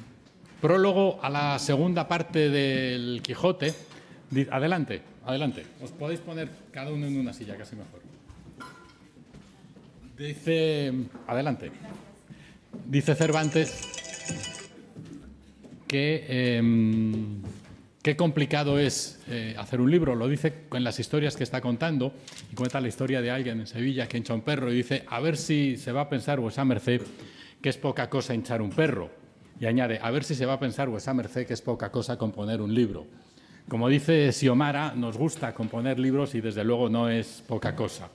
prólogo a la segunda parte del Quijote, adelante, adelante, os podéis poner cada uno en una silla, casi mejor. Dice, adelante, dice Cervantes que... Em, Qué complicado es eh, hacer un libro, lo dice en las historias que está contando, y cuenta la historia de alguien en Sevilla que hincha un perro y dice, a ver si se va a pensar vuesa merced que es poca cosa hinchar un perro. Y añade, a ver si se va a pensar vuesa merced que es poca cosa componer un libro. Como dice Xiomara, nos gusta componer libros y desde luego no es poca cosa.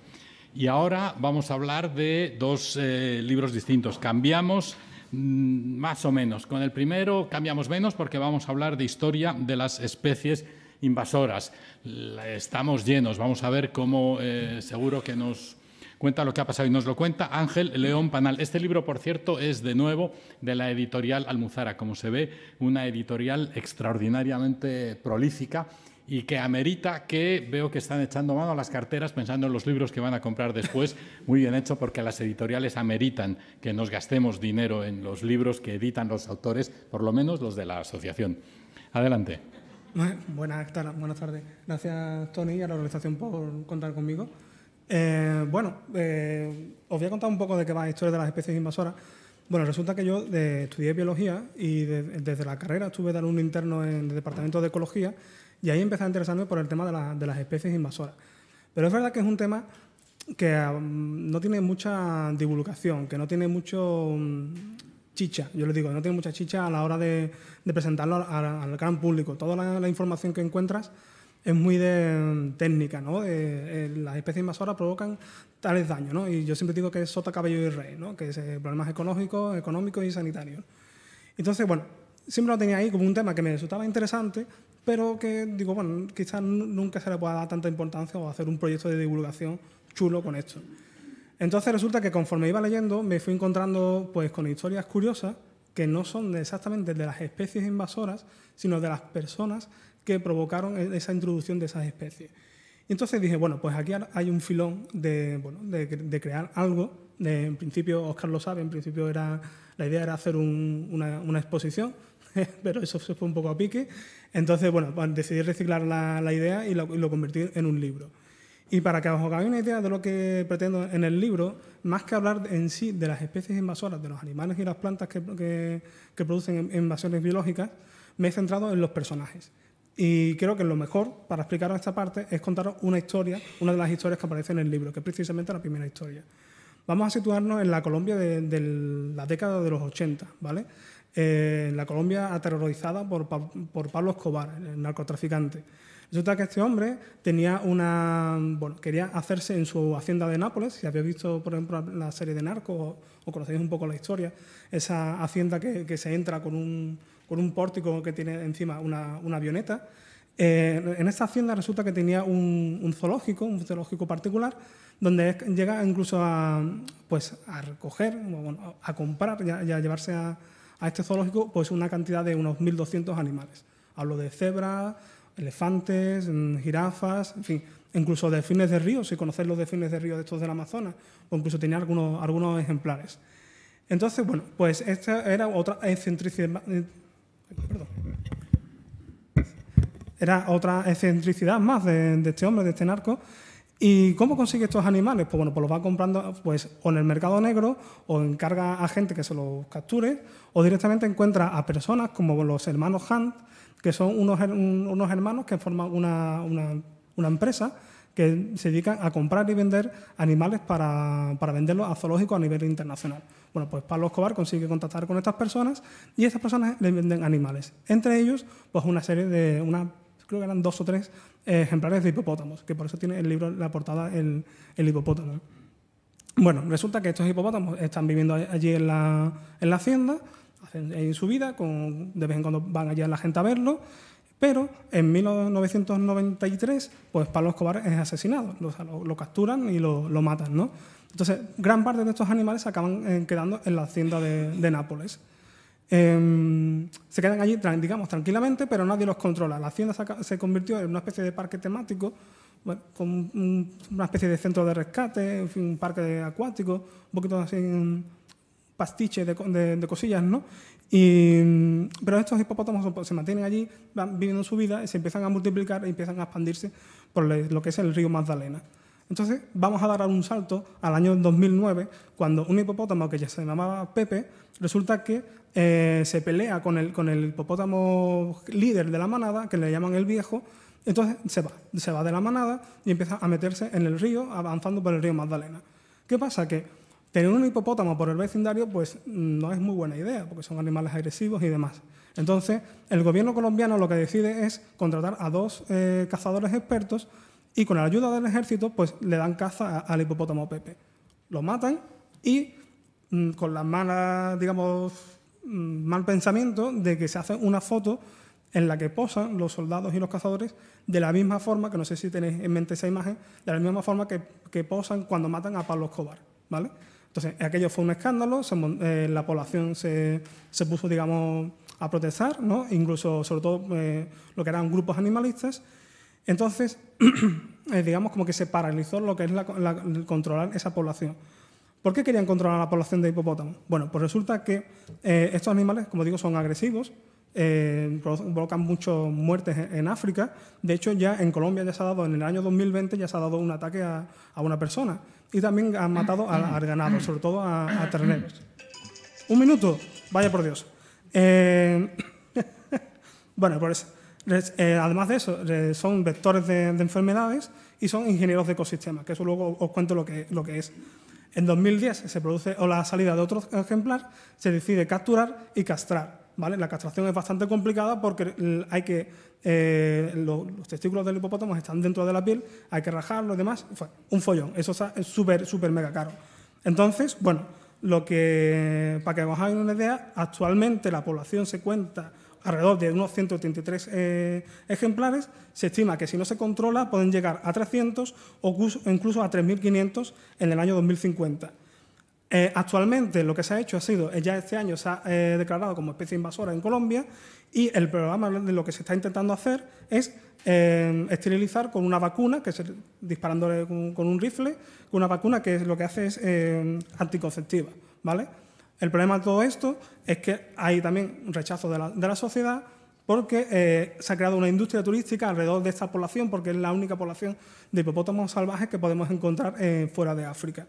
Y ahora vamos a hablar de dos eh, libros distintos. Cambiamos Mm, más o menos. Con el primero cambiamos menos porque vamos a hablar de historia de las especies invasoras. Estamos llenos, vamos a ver cómo eh, seguro que nos cuenta lo que ha pasado y nos lo cuenta Ángel León Panal. Este libro, por cierto, es de nuevo de la editorial Almuzara, como se ve, una editorial extraordinariamente prolífica y que amerita que veo que están echando mano a las carteras pensando en los libros que van a comprar después. Muy bien hecho porque las editoriales ameritan que nos gastemos dinero en los libros que editan los autores, por lo menos los de la asociación. Adelante. Buenas, tardes. Gracias, Tony, y a la organización por contar conmigo. Eh, bueno, eh, os voy a contar un poco de qué va la historia de las especies invasoras. Bueno, resulta que yo eh, estudié biología y desde la carrera estuve de un interno en el departamento de ecología y ahí empecé a interesarme por el tema de, las especies invasoras. Pero es verdad que es un tema que um, no tiene mucha divulgación, que no tiene mucho um, chicha, yo le digo, no tiene mucha chicha a la hora de, presentarlo al, gran público. Toda la, información que encuentras es muy de um, técnica, ¿no? Eh, eh, las especies invasoras provocan tales daños, ¿no? Y yo siempre digo que es sota, cabello y rey, ¿no? Que es eh, problemas ecológicos, económicos y sanitarios. Entonces, bueno, siempre lo tenía ahí como un tema que me resultaba interesante, pero que digo, bueno, quizás nunca se le pueda dar tanta importancia o hacer un proyecto de divulgación chulo con esto. Entonces resulta que conforme iba leyendo me fui encontrando pues con historias curiosas que no son exactamente de las especies invasoras, sino de las personas que provocaron e-, esa introducción de esas especies. Y entonces dije, bueno, pues aquí hay un filón de, crear algo. en principio, Oscar lo sabe, en principio era, la idea era hacer una exposición pero eso se fue un poco a pique. Entonces, bueno, pues, decidí reciclar la, idea y lo, y convertí en un libro. Y para que os hagáis una idea de lo que pretendo en el libro, más que hablar en sí de las especies invasoras, de los animales y las plantas que, producen invasiones biológicas, me he centrado en los personajes. Y creo que lo mejor para explicaros esta parte es contaros una historia, una de las historias que aparece en el libro, que es precisamente la primera historia. Vamos a situarnos en la Colombia de, de la década de los 80, ¿vale? en la Colombia aterrorizada por, Pablo Escobar, el narcotraficante. Resulta que este hombre tenía una, bueno, quería hacerse en su hacienda de Nápoles, si habéis visto, por ejemplo, la serie de Narcos o, conocéis un poco la historia, esa hacienda que, se entra con un, pórtico que tiene encima una, avioneta. Eh, en esta hacienda resulta que tenía un, zoológico, un zoológico particular, donde llega incluso a, pues, a recoger, bueno, a comprar ya y a llevarse a, a este zoológico pues una cantidad de unos 1.200 animales. Hablo de cebras, elefantes, mm, jirafas, en fin, incluso delfines de río, si conocéis los delfines de río de estos del Amazonas, o incluso tenía algunos, algunos ejemplares. Entonces, bueno, pues esta era otra excentricidad, eh, era otra excentricidad más de, de este hombre, de este narco, ¿Y cómo consigue estos animales? Pues bueno, pues los va comprando pues, o en el mercado negro, o encarga a gente que se los capture, o directamente encuentra a personas como los hermanos Hunt, que son unos, hermanos que forman una, empresa que se dedican a comprar y vender animales para, venderlos a zoológicos a nivel internacional. Bueno, pues Pablo Escobar consigue contactar con estas personas y estas personas le venden animales. Entre ellos, pues una serie de una creo que eran dos o tres eh, ejemplares de hipopótamos, que por eso tiene el libro, la portada, el, el hipopótamo. Bueno, resulta que estos hipopótamos están viviendo allí en la, en la hacienda, hacen en su vida, de vez en cuando van allá la gente a verlo, pero en 1993, pues Pablo Escobar es asesinado, lo, lo, capturan y lo, lo, matan, ¿no? Entonces, gran parte de estos animales acaban eh, quedando en la hacienda de, de Nápoles. Em, se quedan allí, digamos, tranquilamente, pero nadie los controla. La hacienda se convirtió en una especie de parque temático, con una especie de centro de rescate, un parque acuático, un poquito así, pastiche de, cosillas, ¿no? Y, pero estos hipopótamos se mantienen allí, van viviendo su vida y se empiezan a multiplicar y empiezan a expandirse por lo que es el río Magdalena. Entonces vamos a dar un salto al año 2009, cuando un hipopótamo que ya se llamaba Pepe, resulta que eh, se pelea con el, hipopótamo líder de la manada, que le llaman el viejo, entonces se va, se va de la manada y empieza a meterse en el río, avanzando por el río Magdalena. ¿Qué pasa? Que tener un hipopótamo por el vecindario pues no es muy buena idea, porque son animales agresivos y demás. Entonces, el gobierno colombiano lo que decide es contratar a dos eh, cazadores expertos y con la ayuda del ejército pues le dan caza al hipopótamo Pepe. Lo matan y mm, con las malas, digamos, mm, mal pensamiento de que se hace una foto en la que posan los soldados y los cazadores de la misma forma, que no sé si tenéis en mente esa imagen, de la misma forma que, que posan cuando matan a Pablo Escobar, ¿vale? Entonces, aquello fue un escándalo, eh, la población se, se, puso, digamos, a protestar, ¿no? Incluso, sobre todo, eh, lo que eran grupos animalistas, entonces, eh, digamos como que se paralizó lo que es controlar esa población. ¿Por qué querían controlar la población de hipopótamo? Bueno, pues resulta que eh, estos animales, como digo, son agresivos, eh, provocan muchas muertes en, África. De hecho, ya en Colombia ya ha dado, en el año 2020 ya se ha dado un ataque a, una persona. Y también han matado al ganado, sobre todo a, a terneros. Un minuto, vaya por Dios. bueno, por eso. Eh, además de eso, eh, son vectores de, enfermedades y son ingenieros de ecosistemas, que eso luego os cuento lo que, lo que es. En 2010 se produce o la salida de otro ejemplar, se decide capturar y castrar. ¿vale? La castración es bastante complicada porque hay que, eh, los, testículos del hipopótamo están dentro de la piel, hay que rajarlo y demás. un follón, eso es súper, súper mega caro. Entonces, bueno, lo que, para que os hagáis una idea, actualmente la población se cuenta alrededor de unos 183 eh, ejemplares, se estima que si no se controla pueden llegar a 300 o incluso a 3.500 en el año 2050. Eh, actualmente lo que se ha hecho ha sido, eh, ya este año se ha declarado como especie invasora en Colombia y el programa de lo que se está intentando hacer es esterilizar con una vacuna, que disparándole con, un rifle, con una vacuna que lo que hace es anticonceptiva, ¿vale? El problema de todo esto es que hay también un rechazo de la, sociedad porque eh, se ha creado una industria turística alrededor de esta población, porque es la única población de hipopótamos salvajes que podemos encontrar eh, fuera de África.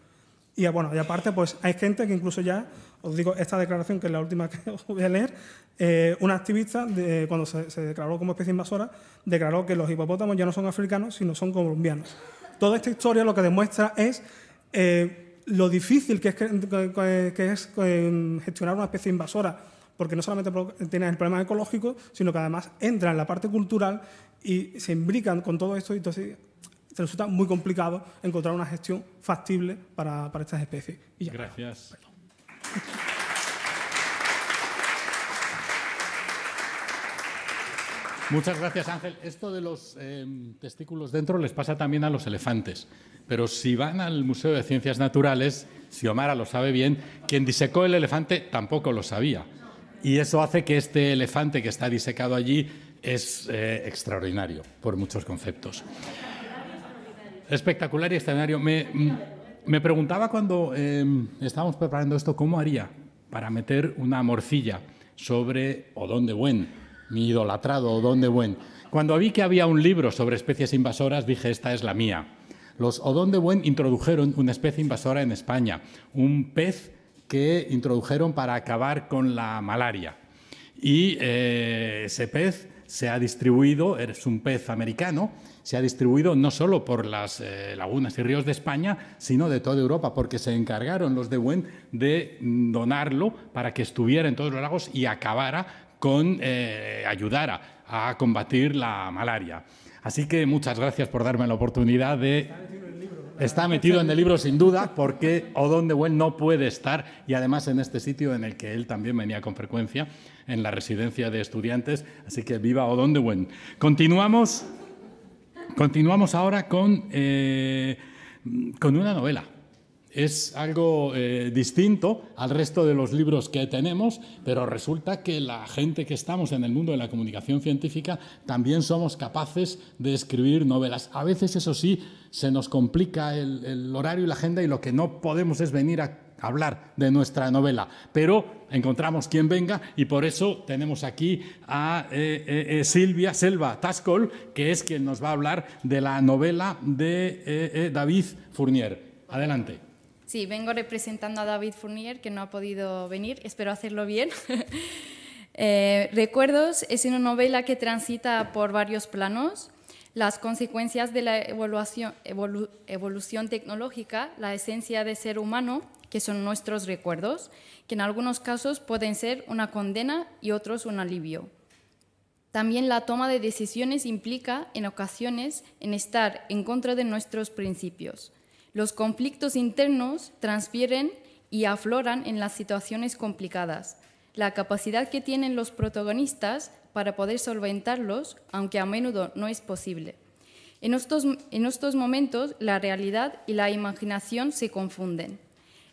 Y ah, bueno, y aparte, pues hay gente que incluso ya, os digo esta declaración, que es la última que os voy a leer, eh, una activista, cuando se, declaró como especie invasora, declaró que los hipopótamos ya no son africanos, sino son colombianos. Toda esta historia lo que demuestra es lo difícil que es, es eh, gestionar una especie invasora, porque no solamente tiene el problema ecológico, sino que además entra en la parte cultural y se imbrican con todo esto y entonces resulta muy complicado encontrar una gestión factible para, para estas especies. Gracias. Muchas gracias, Ángel. Esto de los em, testículos dentro les pasa también a los elefantes. Pero si van al Museo de Ciencias Naturales, si Omar lo sabe bien, quien disecó el elefante tampoco lo sabía. Y eso hace que este elefante que está disecado allí es eh, extraordinario por muchos conceptos. Espectacular y escenario. Mm, me, preguntaba cuando em, estábamos preparando esto, ¿cómo haría para meter una morcilla sobre o dónde Buen? mi idolatrado Odón de Buen. Cuando vi que había un libro sobre especies invasoras, dije, esta es la mía. Los Odón de Buen introdujeron una especie invasora en España, un pez que introdujeron para acabar con la malaria. Y eh, ese pez se ha distribuido, es un pez americano, se ha distribuido no solo por las eh, lagunas y ríos de España, sino de toda Europa, porque se encargaron los de Buen de mm, donarlo para que estuviera en todos los lagos y acabara con eh, ayudar a, combatir la malaria. Así que muchas gracias por darme la oportunidad de... Está metido en el libro sin duda porque Odón de no puede estar y además en este sitio en el que él también venía con frecuencia, en la residencia de estudiantes. Así que viva Odón de Continuamos, continuamos ahora con, eh, con una novela es algo eh, distinto al resto de los libros que tenemos, pero resulta que la gente que estamos en el mundo de la comunicación científica también somos capaces de escribir novelas. A veces, eso sí, se nos complica el, horario y la agenda y lo que no podemos es venir a hablar de nuestra novela, pero encontramos quien venga y por eso tenemos aquí a eh, eh, Silvia Selva Tascol, que es quien nos va a hablar de la novela de David Fournier. Adelante. Sí, vengo representando a David Fournier, que no ha podido venir, espero hacerlo bien. Eh, recuerdos es una novela que transita por varios planos, las consecuencias de la evolución tecnológica, la esencia de ser humano, que son nuestros recuerdos, que en algunos casos pueden ser una condena y otros un alivio. También la toma de decisiones implica, en ocasiones, en estar en contra de nuestros principios. Los conflictos internos transfieren y afloran en las situaciones complicadas. La capacidad que tienen los protagonistas para poder solventarlos, aunque a menudo no es posible. En estos, momentos, la realidad y la imaginación se confunden.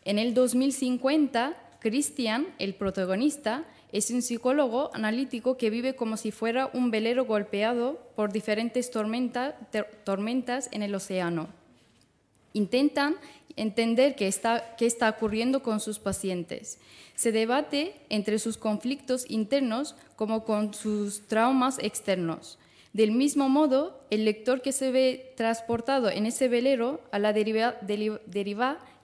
En el 2050, Christian, el protagonista, es un psicólogo analítico que vive como si fuera un velero golpeado por diferentes tormentas en el océano intentan entender qué está, qué está ocurriendo con sus pacientes. Se debate entre sus conflictos internos como con sus traumas externos. Del mismo modo, el lector que se ve transportado en ese velero a la deriva,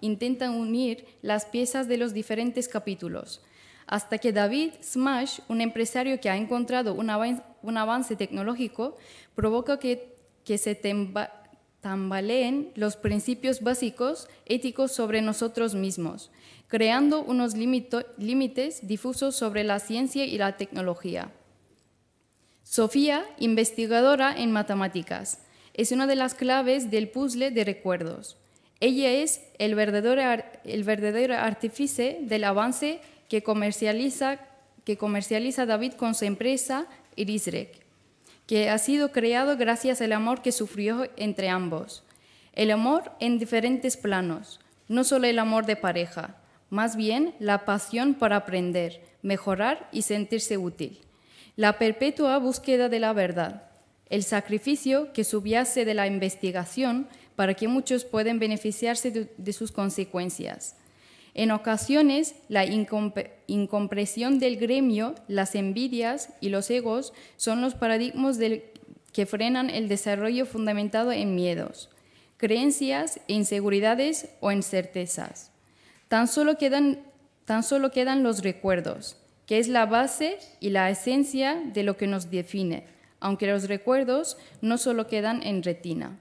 intenta unir las piezas de los diferentes capítulos hasta que David Smash, un empresario que ha encontrado un, avance, un avance tecnológico, provoca que, que se temba, tambaleen los principios básicos éticos sobre nosotros mismos, creando unos límites difusos sobre la ciencia y la tecnología. Sofía, investigadora en matemáticas, es una de las claves del puzzle de recuerdos. Ella es el verdadero, artífice del avance que comercializa, que comercializa David con su empresa Irisrec que ha sido creado gracias al amor que sufrió entre ambos. El amor en diferentes planos, no solo el amor de pareja, más bien la pasión para aprender, mejorar y sentirse útil. La perpetua búsqueda de la verdad, el sacrificio que subyace de la investigación para que muchos puedan beneficiarse de sus consecuencias en ocasiones, la incompresión del gremio, las envidias y los egos son los paradigmas que frenan el desarrollo fundamentado en miedos, creencias, inseguridades o incertezas. Tan solo quedan, tan solo quedan los recuerdos, que es la base y la esencia de lo que nos define, aunque los recuerdos no solo quedan en retina.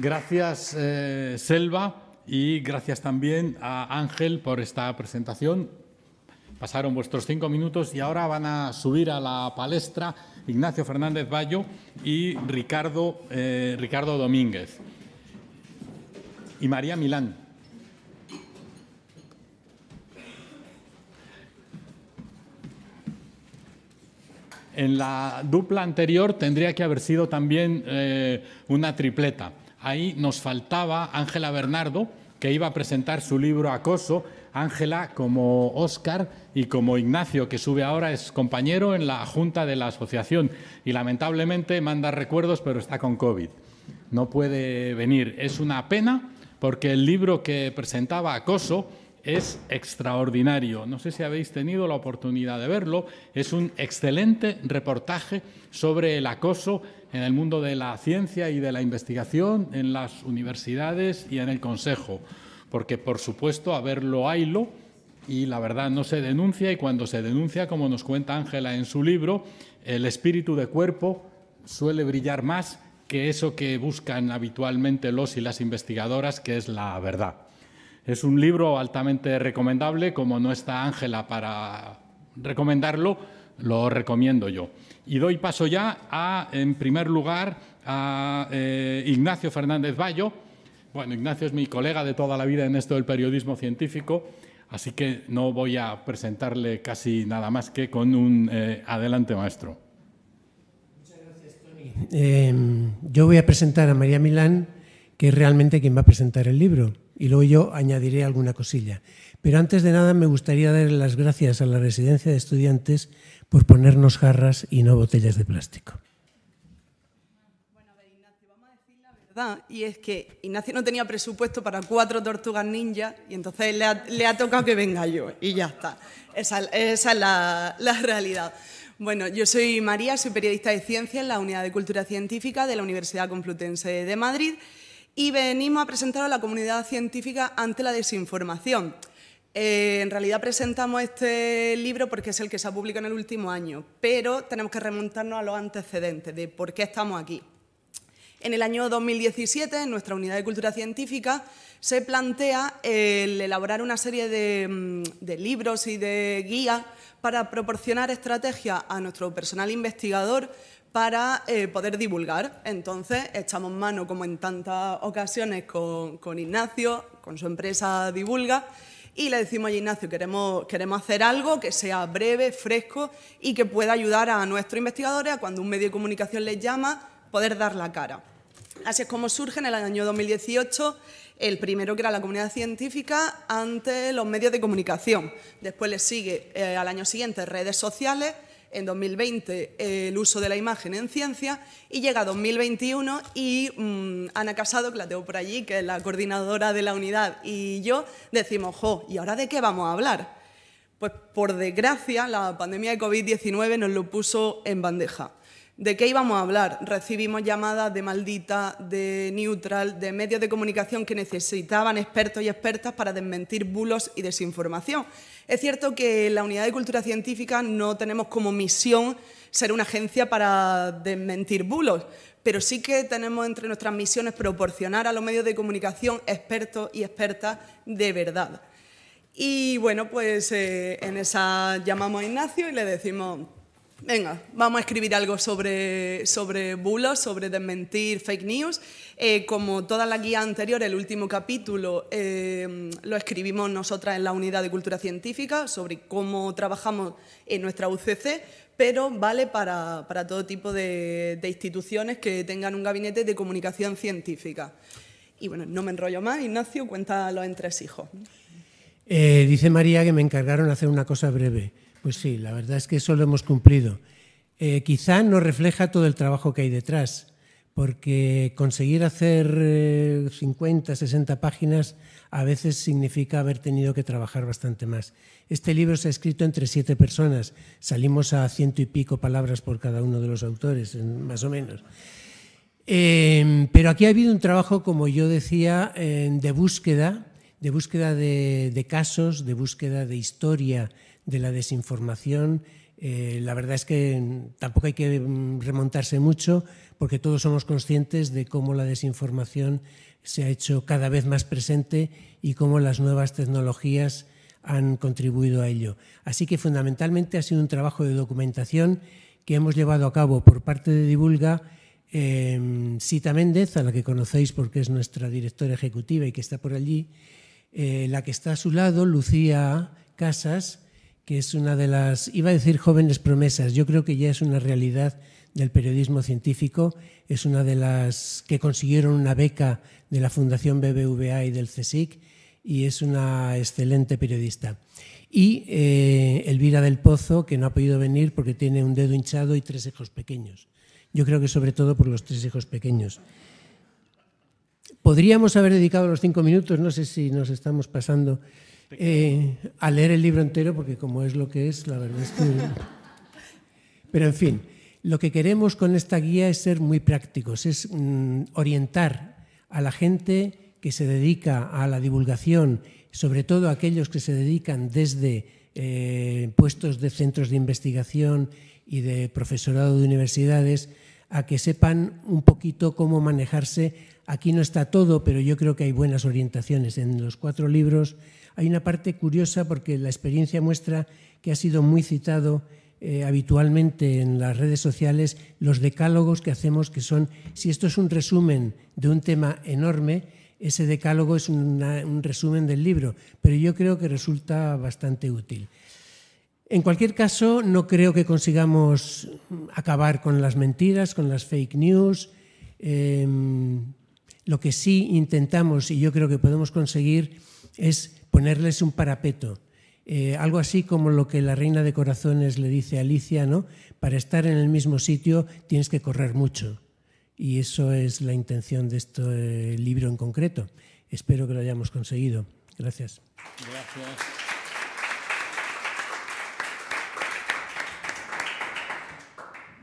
Gracias, eh, Selva, y gracias también a Ángel por esta presentación. Pasaron vuestros cinco minutos y ahora van a subir a la palestra Ignacio Fernández Bayo y Ricardo, eh, Ricardo Domínguez. Y María Milán. En la dupla anterior tendría que haber sido también eh, una tripleta ahí nos faltaba Ángela Bernardo, que iba a presentar su libro Acoso. Ángela, como Óscar y como Ignacio, que sube ahora, es compañero en la junta de la asociación y lamentablemente manda recuerdos, pero está con COVID. No puede venir. Es una pena porque el libro que presentaba Acoso es extraordinario. No sé si habéis tenido la oportunidad de verlo. Es un excelente reportaje sobre el acoso en el mundo de la ciencia y de la investigación, en las universidades y en el Consejo. Porque, por supuesto, a verlo haylo y la verdad no se denuncia y cuando se denuncia, como nos cuenta Ángela en su libro, el espíritu de cuerpo suele brillar más que eso que buscan habitualmente los y las investigadoras, que es la verdad. Es un libro altamente recomendable, como no está Ángela para recomendarlo, lo recomiendo yo. Y doy paso ya a, en primer lugar, a eh, Ignacio Fernández Bayo. Bueno, Ignacio es mi colega de toda la vida en esto del periodismo científico, así que no voy a presentarle casi nada más que con un eh, adelante maestro. Muchas gracias, Tony. Em, yo voy a presentar a María Milán, que es realmente quien va a presentar el libro y luego yo añadiré alguna cosilla. Pero antes de nada me gustaría dar las gracias a la Residencia de Estudiantes por ponernos jarras y no botellas de plástico. Bueno, a ver, Ignacio, vamos a decir la verdad. Y es que Ignacio no tenía presupuesto para cuatro tortugas ninja y entonces le ha, tocado que venga yo y ya está. Esa, es la, la realidad. Bueno, yo soy María, soy periodista de ciencia en la Unidad de Cultura Científica de la Universidad Complutense de Madrid y venimos a presentar a la comunidad científica ante la desinformación. Eh, en realidad presentamos este libro porque es el que se ha publicado en el último año, pero tenemos que remontarnos a los antecedentes de por qué estamos aquí. En el año 2017, en nuestra unidad de cultura científica, se plantea el elaborar una serie de, mm, de libros y de guías para proporcionar estrategias a nuestro personal investigador para eh, poder divulgar. Entonces, echamos mano, como en tantas ocasiones, con, Ignacio, con su empresa Divulga, y le decimos a Ignacio, queremos, queremos hacer algo que sea breve, fresco y que pueda ayudar a nuestros investigadores a cuando un medio de comunicación les llama, poder dar la cara. Así es como surge en el año 2018 el primero que era la comunidad científica ante los medios de comunicación. Después le sigue eh, al año siguiente redes sociales en 2020 eh, el uso de la imagen en ciencia y llega 2021 y mm, Ana Casado, que la tengo por allí, que es la coordinadora de la unidad, y yo decimos, jo, ¿y ahora de qué vamos a hablar? Pues por desgracia la pandemia de COVID-19 nos lo puso en bandeja. ¿De qué íbamos a hablar? Recibimos llamadas de maldita, de neutral, de medios de comunicación que necesitaban expertos y expertas para desmentir bulos y desinformación. Es cierto que la Unidad de Cultura Científica no tenemos como misión ser una agencia para desmentir bulos, pero sí que tenemos entre nuestras misiones proporcionar a los medios de comunicación expertos y expertas de verdad. Y bueno, pues eh, en esa llamamos a Ignacio y le decimos, venga, vamos a escribir algo sobre, sobre bulos, sobre desmentir fake news. Eh, como toda la guía anterior, el último capítulo eh, lo escribimos nosotras en la unidad de cultura científica sobre cómo trabajamos en nuestra UCC, pero vale para, todo tipo de, instituciones que tengan un gabinete de comunicación científica. Y bueno, no me enrollo más, Ignacio, cuéntalo entre tres eh, dice María que me encargaron hacer una cosa breve. Pues sí, la verdad es que eso lo hemos cumplido. Eh, quizá no refleja todo el trabajo que hay detrás, porque conseguir hacer 50, eh, 60 páginas a veces significa haber tenido que trabajar bastante más. Este libro se ha escrito entre siete personas, salimos a ciento y pico palabras por cada uno de los autores, más o menos. Em, pero aquí ha habido un trabajo, como yo decía, eh, de búsqueda, de búsqueda de, de casos, de búsqueda de historia, de la desinformación. Eh, la verdad es que mm, tampoco hay que mm, remontarse mucho porque todos somos conscientes de cómo la desinformación se ha hecho cada vez más presente y cómo las nuevas tecnologías han contribuido a ello. Así que fundamentalmente ha sido un trabajo de documentación que hemos llevado a cabo por parte de Divulga. Em, Sita Méndez, a la que conocéis porque es nuestra directora ejecutiva y que está por allí, eh, la que está a su lado, Lucía Casas, que es una de las, iba a decir jóvenes promesas, yo creo que ya es una realidad del periodismo científico, es una de las que consiguieron una beca de la Fundación BBVA y del CSIC y es una excelente periodista. Y eh, Elvira del Pozo, que no ha podido venir porque tiene un dedo hinchado y tres hijos pequeños. Yo creo que sobre todo por los tres hijos pequeños. Podríamos haber dedicado los cinco minutos, no sé si nos estamos pasando. Eh, a leer el libro entero, porque como es lo que es, la verdad es que... Pero en fin, lo que queremos con esta guía es ser muy prácticos, es mm, orientar a la gente que se dedica a la divulgación, sobre todo aquellos que se dedican desde eh, puestos de centros de investigación y de profesorado de universidades, a que sepan un poquito cómo manejarse. Aquí no está todo, pero yo creo que hay buenas orientaciones en los cuatro libros hay una parte curiosa porque la experiencia muestra que ha sido muy citado eh, habitualmente en las redes sociales los decálogos que hacemos, que son, si esto es un resumen de un tema enorme, ese decálogo es un resumen del libro, pero yo creo que resulta bastante útil. En cualquier caso, no creo que consigamos acabar con las mentiras, con las fake news. Em, lo que sí intentamos y yo creo que podemos conseguir es ponerles un parapeto. Eh, algo así como lo que la reina de corazones le dice a Alicia, ¿no? Para estar en el mismo sitio tienes que correr mucho. Y eso es la intención de este eh, libro en concreto. Espero que lo hayamos conseguido. Gracias. Gracias.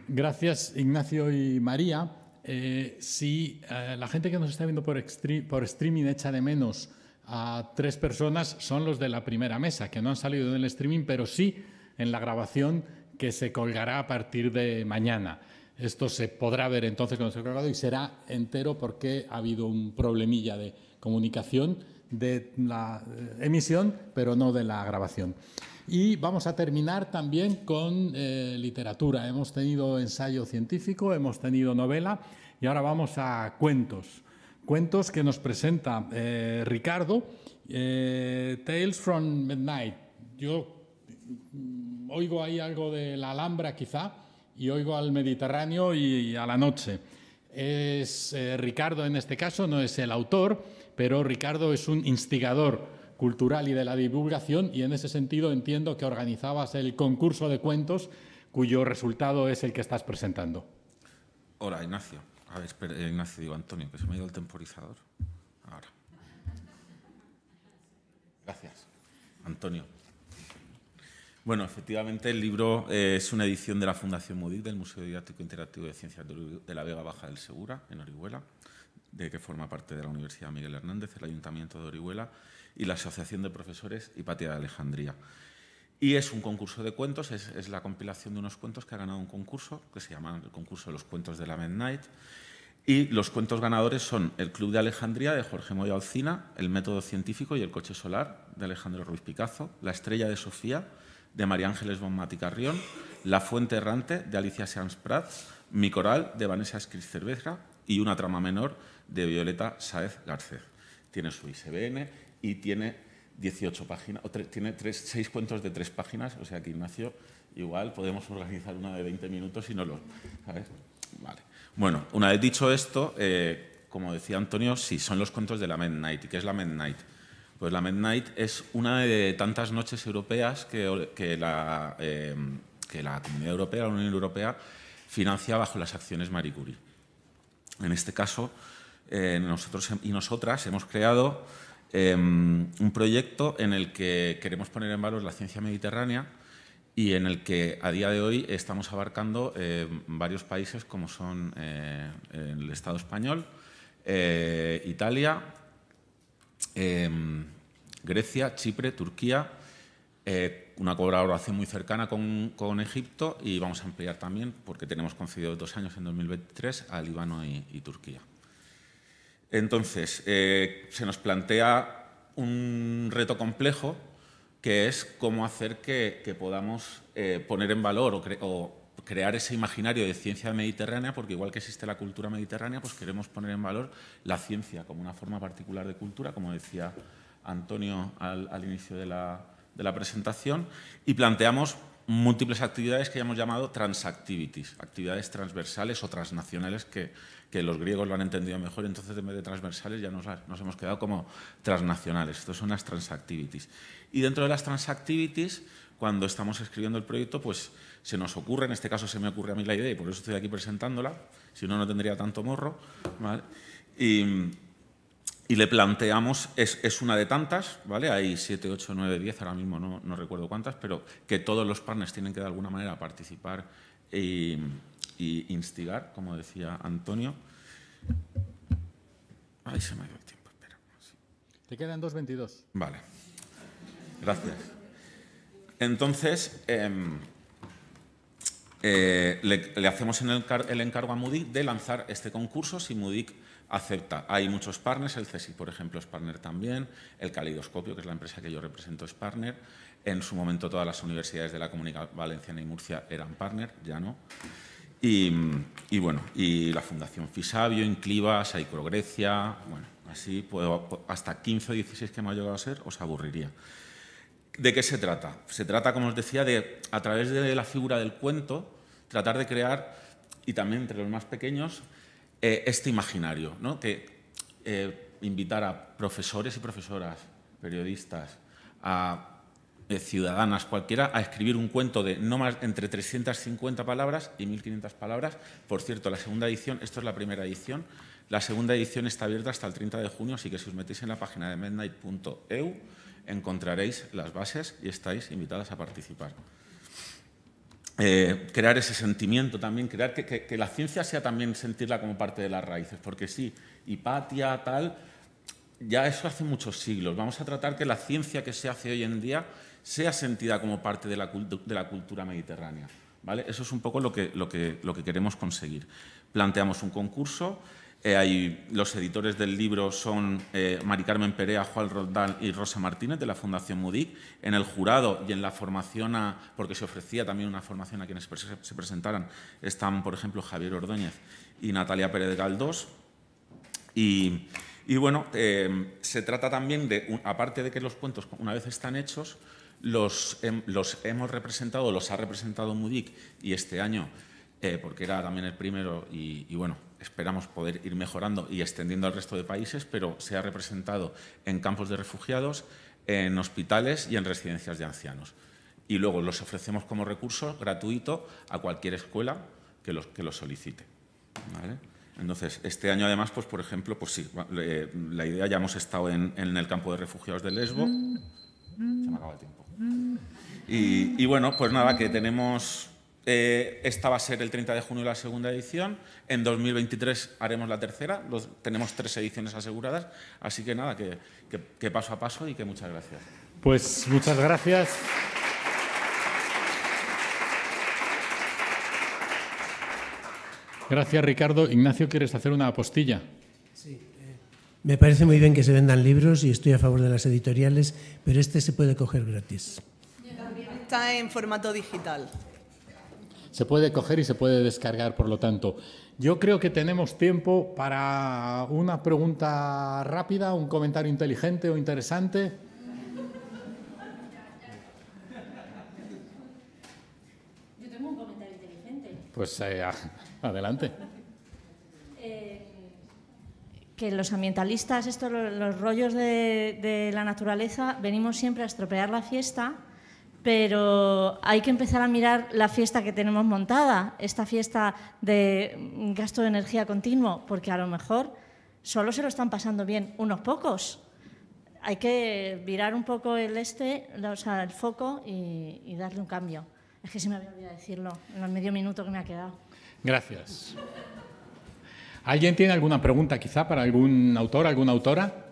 Gracias, Ignacio y María. Eh, si eh, la gente que nos está viendo por, por streaming echa de menos a tres personas son los de la primera mesa, que no han salido del streaming, pero sí en la grabación que se colgará a partir de mañana. Esto se podrá ver entonces cuando se grabado y será entero porque ha habido un problemilla de comunicación de la eh, emisión, pero no de la grabación. Y vamos a terminar también con eh, literatura. Hemos tenido ensayo científico, hemos tenido novela y ahora vamos a cuentos cuentos que nos presenta eh, Ricardo. Eh, Tales from Midnight. Yo mm, oigo ahí algo de la Alhambra quizá y oigo al Mediterráneo y, a la noche. Es eh, Ricardo en este caso, no es el autor, pero Ricardo es un instigador cultural y de la divulgación y en ese sentido entiendo que organizabas el concurso de cuentos cuyo resultado es el que estás presentando. Hola, Ignacio. A ver, eh, Ignacio, digo, Antonio, que se me ha ido el temporizador. Ahora. Gracias. Antonio. Bueno, efectivamente el libro eh, es una edición de la Fundación MUDIC, del Museo Didáctico Interactivo de Ciencias de la Vega Baja del Segura, en Orihuela, de que forma parte de la Universidad Miguel Hernández, el Ayuntamiento de Orihuela y la Asociación de Profesores Hipatia de Alejandría. Y es un concurso de cuentos, es, la compilación de unos cuentos que ha ganado un concurso, que se llama el concurso de los cuentos de la Midnight. Y los cuentos ganadores son El Club de Alejandría de Jorge Moya Alcina, El Método Científico y el Coche Solar de Alejandro Ruiz Picazo, La Estrella de Sofía de María Ángeles Bonmati Carrión, La Fuente Errante de Alicia Sanz Prats, Mi Coral de Vanessa Escriz Cerveza y Una Trama Menor de Violeta Saez Garcés. Tiene su ISBN y tiene 18 páginas, o tiene tres, seis cuentos de tres páginas, o sea que Ignacio, igual podemos organizar una de 20 minutos y no lo... ¿sabes? Vale. Bueno, una vez dicho esto, eh, como decía Antonio, sí, son los cuentos de la Midnight. ¿Y qué es la Midnight? Pues la Midnight es una de tantas noches europeas que, la, em, que la Comunidad Europea, la Unión Europea, financia bajo las acciones Marie Curie. En este caso, eh, nosotros y nosotras hemos creado Em, un proyecto en el que queremos poner en valor la ciencia mediterránea y en el que a día de hoy estamos abarcando em, varios países como son eh, el Estado español, eh, Italia, em, Grecia, Chipre, Turquía, eh, una colaboración muy cercana con, Egipto y vamos a ampliar también, porque tenemos concedido dos años en 2023, a Líbano y Turquía. Entonces, eh, se nos plantea un reto complejo que es cómo hacer que, podamos eh, poner en valor o, crear ese imaginario de ciencia mediterránea, porque igual que existe la cultura mediterránea, pues queremos poner en valor la ciencia como una forma particular de cultura, como decía Antonio al, inicio de la, de la presentación, y planteamos múltiples actividades que ya hemos llamado transactivities, actividades transversales o transnacionales que, que los griegos lo han entendido mejor, entonces en vez de transversales ya nos, nos hemos quedado como transnacionales. Estos son las transactivities. Y dentro de las transactivities, cuando estamos escribiendo el proyecto, pues se nos ocurre, en este caso se me ocurre a mí la idea y por eso estoy aquí presentándola, si no, no tendría tanto morro. ¿vale? Y, le planteamos, es, una de tantas, ¿vale? hay 7, 8, 9, 10, ahora mismo no recuerdo cuántas, pero que todos los partners tienen que de alguna manera participar y y instigar, como decía Antonio. Ay, se me ha ido el tiempo, espera. Te quedan 2.22. Vale. Gracias. Entonces, em, eh, le, hacemos en el, encargo a Moody de lanzar este concurso si Moody acepta. Hay muchos partners, el Cesi por ejemplo, es partner también, el Caleidoscopio, que es la empresa que yo represento, es partner. En su momento todas las universidades de la Comunidad Valenciana y Murcia eran partner, ya no. Y, bueno, y la Fundación Fisabio, Incliva, Saicro bueno, así puedo, hasta 15 o 16 que me ha llegado a ser, os aburriría. ¿De qué se trata? Se trata, como os decía, de, a través de la figura del cuento, tratar de crear, y también entre los más pequeños, eh, este imaginario, que eh, invitar a profesores y profesoras, periodistas, a ciudadanas cualquiera a escribir un cuento de no más entre 350 palabras y 1.500 palabras. Por cierto, la segunda edición, esto es la primera edición, la segunda edición está abierta hasta el 30 de junio, así que si os metéis en la página de midnight.eu encontraréis las bases y estáis invitadas a participar. Eh, crear ese sentimiento también, crear que, que, la ciencia sea también sentirla como parte de las raíces, porque sí, Hipatia, tal, ya eso hace muchos siglos. Vamos a tratar que la ciencia que se hace hoy en día sea sentida como parte de la, cultura mediterránea. ¿vale? Eso es un poco lo que, queremos conseguir. Planteamos un concurso, eh, los editores del libro son eh, Mari Carmen Perea, Juan Roldán y Rosa Martínez de la Fundación Mudic. En el jurado y en la formación, porque se ofrecía también una formación a quienes se presentaran, están, por ejemplo, Javier Ordóñez y Natalia Pérez Galdós. Y, y bueno, eh, se trata también de, aparte de que los cuentos, una vez están hechos, los, los hemos representado, los ha representado Mudic y este año, eh, porque era también el primero y, bueno, esperamos poder ir mejorando y extendiendo al resto de países, pero se ha representado en campos de refugiados, en hospitales y en residencias de ancianos. Y luego los ofrecemos como recurso gratuito a cualquier escuela que los, que solicite. Entonces, este año además, pues por ejemplo, pues sí, la idea ya hemos estado en, en el campo de refugiados de Lesbo. Mm, se me mm. acaba el tiempo. Y, bueno, pues nada, que tenemos eh, esta va a ser el 30 de junio la segunda edición. En 2023 haremos la tercera. tenemos tres ediciones aseguradas. Así que nada, que, que, paso a paso y que muchas gracias. Pues muchas gracias. Gracias, Ricardo. Ignacio, ¿quieres hacer una apostilla? Me parece muy bien que se vendan libros y estoy a favor de las editoriales, pero este se puede coger gratis. está en formato digital. Se puede coger y se puede descargar, por lo tanto. Yo creo que tenemos tiempo para una pregunta rápida, un comentario inteligente o interesante. Yo tengo un comentario inteligente. Pues eh, adelante que los ambientalistas, estos los rollos de, la naturaleza, venimos siempre a estropear la fiesta, pero hay que empezar a mirar la fiesta que tenemos montada, esta fiesta de gasto de energía continuo, porque a lo mejor solo se lo están pasando bien unos pocos. Hay que virar un poco el este, o sea, el foco y, darle un cambio. Es que se me había olvidado decirlo en los medio minuto que me ha quedado. Gracias. ¿Alguien tiene alguna pregunta quizá para algún autor, alguna autora?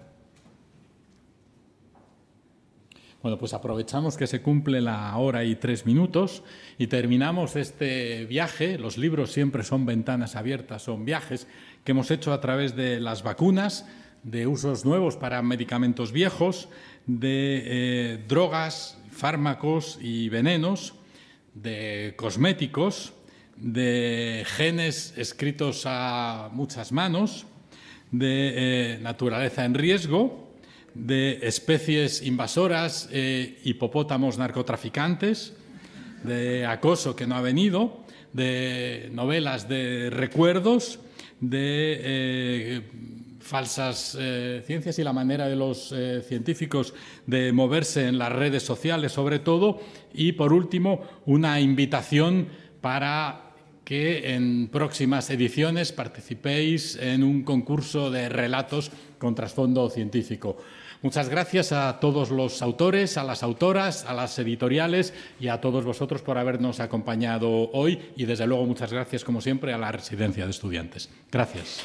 Bueno, pues aprovechamos que se cumple la hora y tres minutos y terminamos este viaje. Los libros siempre son ventanas abiertas, son viajes que hemos hecho a través de las vacunas, de usos nuevos para medicamentos viejos, de eh, drogas, fármacos y venenos, de cosméticos, de genes escritos a muchas manos, de eh, naturaleza en riesgo, de especies invasoras, eh, hipopótamos narcotraficantes, de acoso que no ha venido, de novelas de recuerdos, de eh, falsas ciencias y la manera de los científicos de moverse en las redes sociales sobre todo y por último una invitación para que en próximas ediciones participéis en un concurso de relatos con trasfondo científico. Muchas gracias a todos los autores, a las autoras, a las editoriales y a todos vosotros por habernos acompañado hoy y desde luego muchas gracias como siempre a la Residencia de Estudiantes. Gracias.